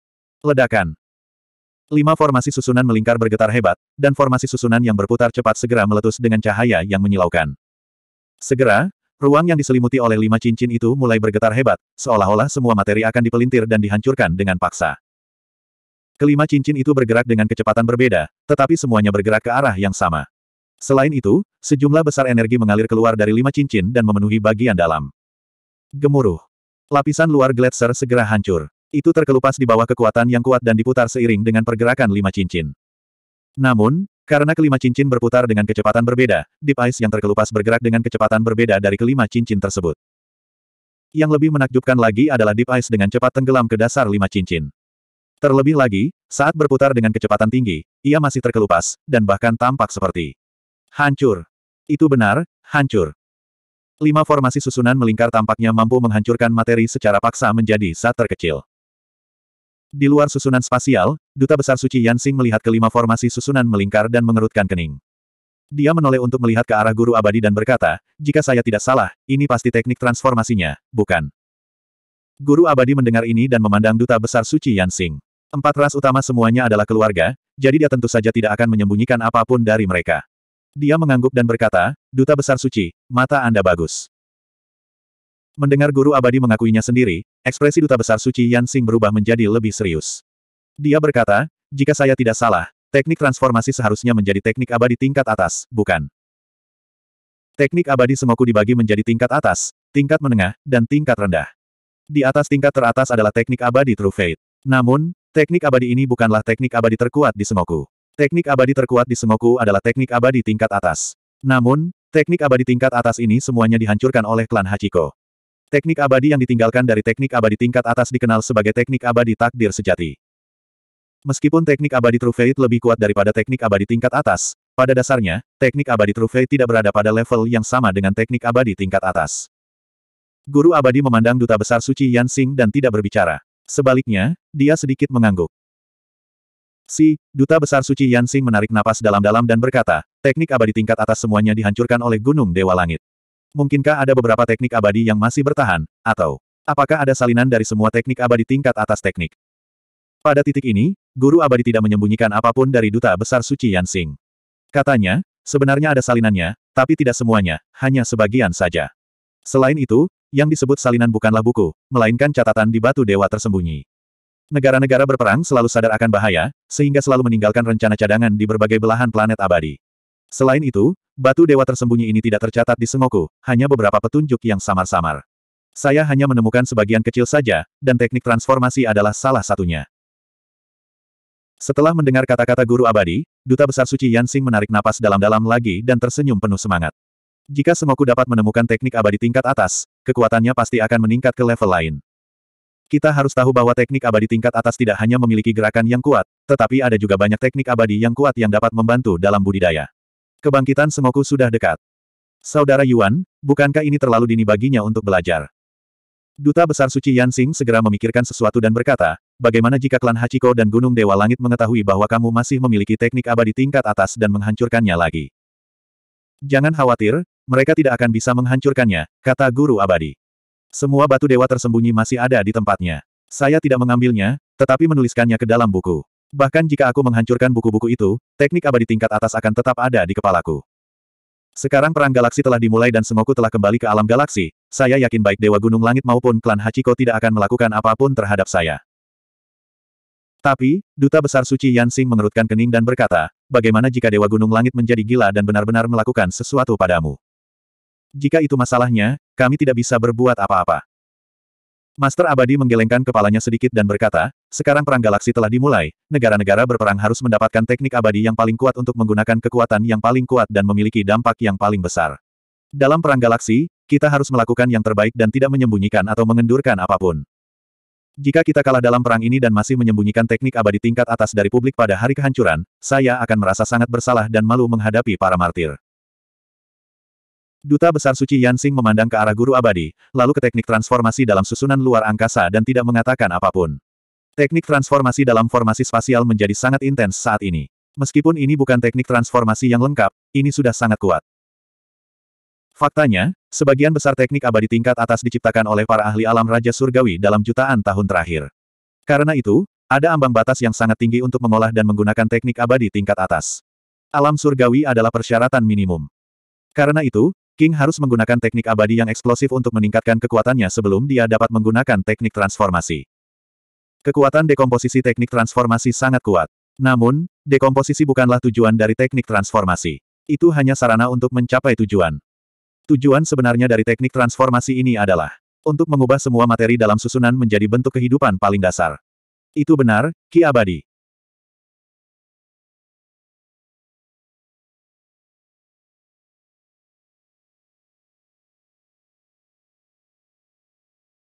Ledakan. Lima formasi susunan melingkar bergetar hebat, dan formasi susunan yang berputar cepat segera meletus dengan cahaya yang menyilaukan. Segera, ruang yang diselimuti oleh lima cincin itu mulai bergetar hebat, seolah-olah semua materi akan dipelintir dan dihancurkan dengan paksa. Kelima cincin itu bergerak dengan kecepatan berbeda, tetapi semuanya bergerak ke arah yang sama. Selain itu, sejumlah besar energi mengalir keluar dari lima cincin dan memenuhi bagian dalam. Gemuruh. Lapisan luar gletser segera hancur. Itu terkelupas di bawah kekuatan yang kuat dan diputar seiring dengan pergerakan lima cincin. Namun, karena kelima cincin berputar dengan kecepatan berbeda, Deep Ice yang terkelupas bergerak dengan kecepatan berbeda dari kelima cincin tersebut. Yang lebih menakjubkan lagi adalah Deep Ice dengan cepat tenggelam ke dasar lima cincin. Terlebih lagi, saat berputar dengan kecepatan tinggi, ia masih terkelupas, dan bahkan tampak seperti hancur. Itu benar, hancur. Lima formasi susunan melingkar tampaknya mampu menghancurkan materi secara paksa menjadi saat terkecil. Di luar susunan spasial, Duta Besar Suci Yansing melihat kelima formasi susunan melingkar dan mengerutkan kening. Dia menoleh untuk melihat ke arah guru abadi dan berkata, jika saya tidak salah, ini pasti teknik transformasinya, bukan? Guru abadi mendengar ini dan memandang Duta Besar Suci Yansing. Empat ras utama semuanya adalah keluarga, jadi dia tentu saja tidak akan menyembunyikan apapun dari mereka. Dia mengangguk dan berkata, Duta Besar Suci, mata Anda bagus. Mendengar guru abadi mengakuinya sendiri, ekspresi Duta Besar Suci Yan Xing berubah menjadi lebih serius. Dia berkata, jika saya tidak salah, teknik transformasi seharusnya menjadi teknik abadi tingkat atas, bukan? Teknik abadi semoku dibagi menjadi tingkat atas, tingkat menengah, dan tingkat rendah. Di atas tingkat teratas adalah teknik abadi True Fate. Namun, Teknik abadi ini bukanlah teknik abadi terkuat di Semoku. Teknik abadi terkuat di Semoku adalah teknik abadi tingkat atas. Namun, teknik abadi tingkat atas ini semuanya dihancurkan oleh klan Hachiko. Teknik abadi yang ditinggalkan dari teknik abadi tingkat atas dikenal sebagai teknik abadi takdir sejati. Meskipun teknik abadi True Fate lebih kuat daripada teknik abadi tingkat atas, pada dasarnya, teknik abadi True Fate tidak berada pada level yang sama dengan teknik abadi tingkat atas. Guru abadi memandang duta besar suci Yan dan tidak berbicara. Sebaliknya, dia sedikit mengangguk. Si, Duta Besar Suci Yansing menarik napas dalam-dalam dan berkata, teknik abadi tingkat atas semuanya dihancurkan oleh Gunung Dewa Langit. Mungkinkah ada beberapa teknik abadi yang masih bertahan, atau apakah ada salinan dari semua teknik abadi tingkat atas teknik? Pada titik ini, Guru Abadi tidak menyembunyikan apapun dari Duta Besar Suci Yansing. Katanya, sebenarnya ada salinannya, tapi tidak semuanya, hanya sebagian saja. Selain itu, yang disebut salinan bukanlah buku, melainkan catatan di batu dewa tersembunyi. Negara-negara berperang selalu sadar akan bahaya, sehingga selalu meninggalkan rencana cadangan di berbagai belahan planet abadi. Selain itu, batu dewa tersembunyi ini tidak tercatat di Sengoku, hanya beberapa petunjuk yang samar-samar. Saya hanya menemukan sebagian kecil saja, dan teknik transformasi adalah salah satunya. Setelah mendengar kata-kata guru abadi, Duta Besar Suci Yansing menarik napas dalam-dalam lagi dan tersenyum penuh semangat. Jika Semoku dapat menemukan teknik abadi tingkat atas, kekuatannya pasti akan meningkat ke level lain. Kita harus tahu bahwa teknik abadi tingkat atas tidak hanya memiliki gerakan yang kuat, tetapi ada juga banyak teknik abadi yang kuat yang dapat membantu dalam budidaya. Kebangkitan Semoku sudah dekat. Saudara Yuan, bukankah ini terlalu dini baginya untuk belajar? Duta Besar Suci Yansing segera memikirkan sesuatu dan berkata, bagaimana jika klan Hachiko dan Gunung Dewa Langit mengetahui bahwa kamu masih memiliki teknik abadi tingkat atas dan menghancurkannya lagi? Jangan khawatir, mereka tidak akan bisa menghancurkannya, kata Guru Abadi. Semua batu dewa tersembunyi masih ada di tempatnya. Saya tidak mengambilnya, tetapi menuliskannya ke dalam buku. Bahkan jika aku menghancurkan buku-buku itu, teknik abadi tingkat atas akan tetap ada di kepalaku. Sekarang perang galaksi telah dimulai dan Sengoku telah kembali ke alam galaksi, saya yakin baik Dewa Gunung Langit maupun klan Hachiko tidak akan melakukan apapun terhadap saya. Tapi, Duta Besar Suci Yansing mengerutkan kening dan berkata, bagaimana jika Dewa Gunung Langit menjadi gila dan benar-benar melakukan sesuatu padamu? Jika itu masalahnya, kami tidak bisa berbuat apa-apa. Master Abadi menggelengkan kepalanya sedikit dan berkata, sekarang perang galaksi telah dimulai, negara-negara berperang harus mendapatkan teknik abadi yang paling kuat untuk menggunakan kekuatan yang paling kuat dan memiliki dampak yang paling besar. Dalam perang galaksi, kita harus melakukan yang terbaik dan tidak menyembunyikan atau mengendurkan apapun. Jika kita kalah dalam perang ini dan masih menyembunyikan teknik abadi tingkat atas dari publik pada hari kehancuran, saya akan merasa sangat bersalah dan malu menghadapi para martir. Duta Besar Suci Yansing memandang ke arah guru abadi, lalu ke teknik transformasi dalam susunan luar angkasa dan tidak mengatakan apapun. Teknik transformasi dalam formasi spasial menjadi sangat intens saat ini. Meskipun ini bukan teknik transformasi yang lengkap, ini sudah sangat kuat. Faktanya, sebagian besar teknik abadi tingkat atas diciptakan oleh para ahli alam Raja Surgawi dalam jutaan tahun terakhir. Karena itu, ada ambang batas yang sangat tinggi untuk mengolah dan menggunakan teknik abadi tingkat atas. Alam surgawi adalah persyaratan minimum. Karena itu, King harus menggunakan teknik abadi yang eksplosif untuk meningkatkan kekuatannya sebelum dia dapat menggunakan teknik transformasi. Kekuatan dekomposisi teknik transformasi sangat kuat. Namun, dekomposisi bukanlah tujuan dari teknik transformasi. Itu hanya sarana untuk mencapai tujuan. Tujuan sebenarnya dari teknik transformasi ini adalah untuk mengubah semua materi dalam susunan menjadi bentuk kehidupan paling dasar. Itu benar, Ki Abadi.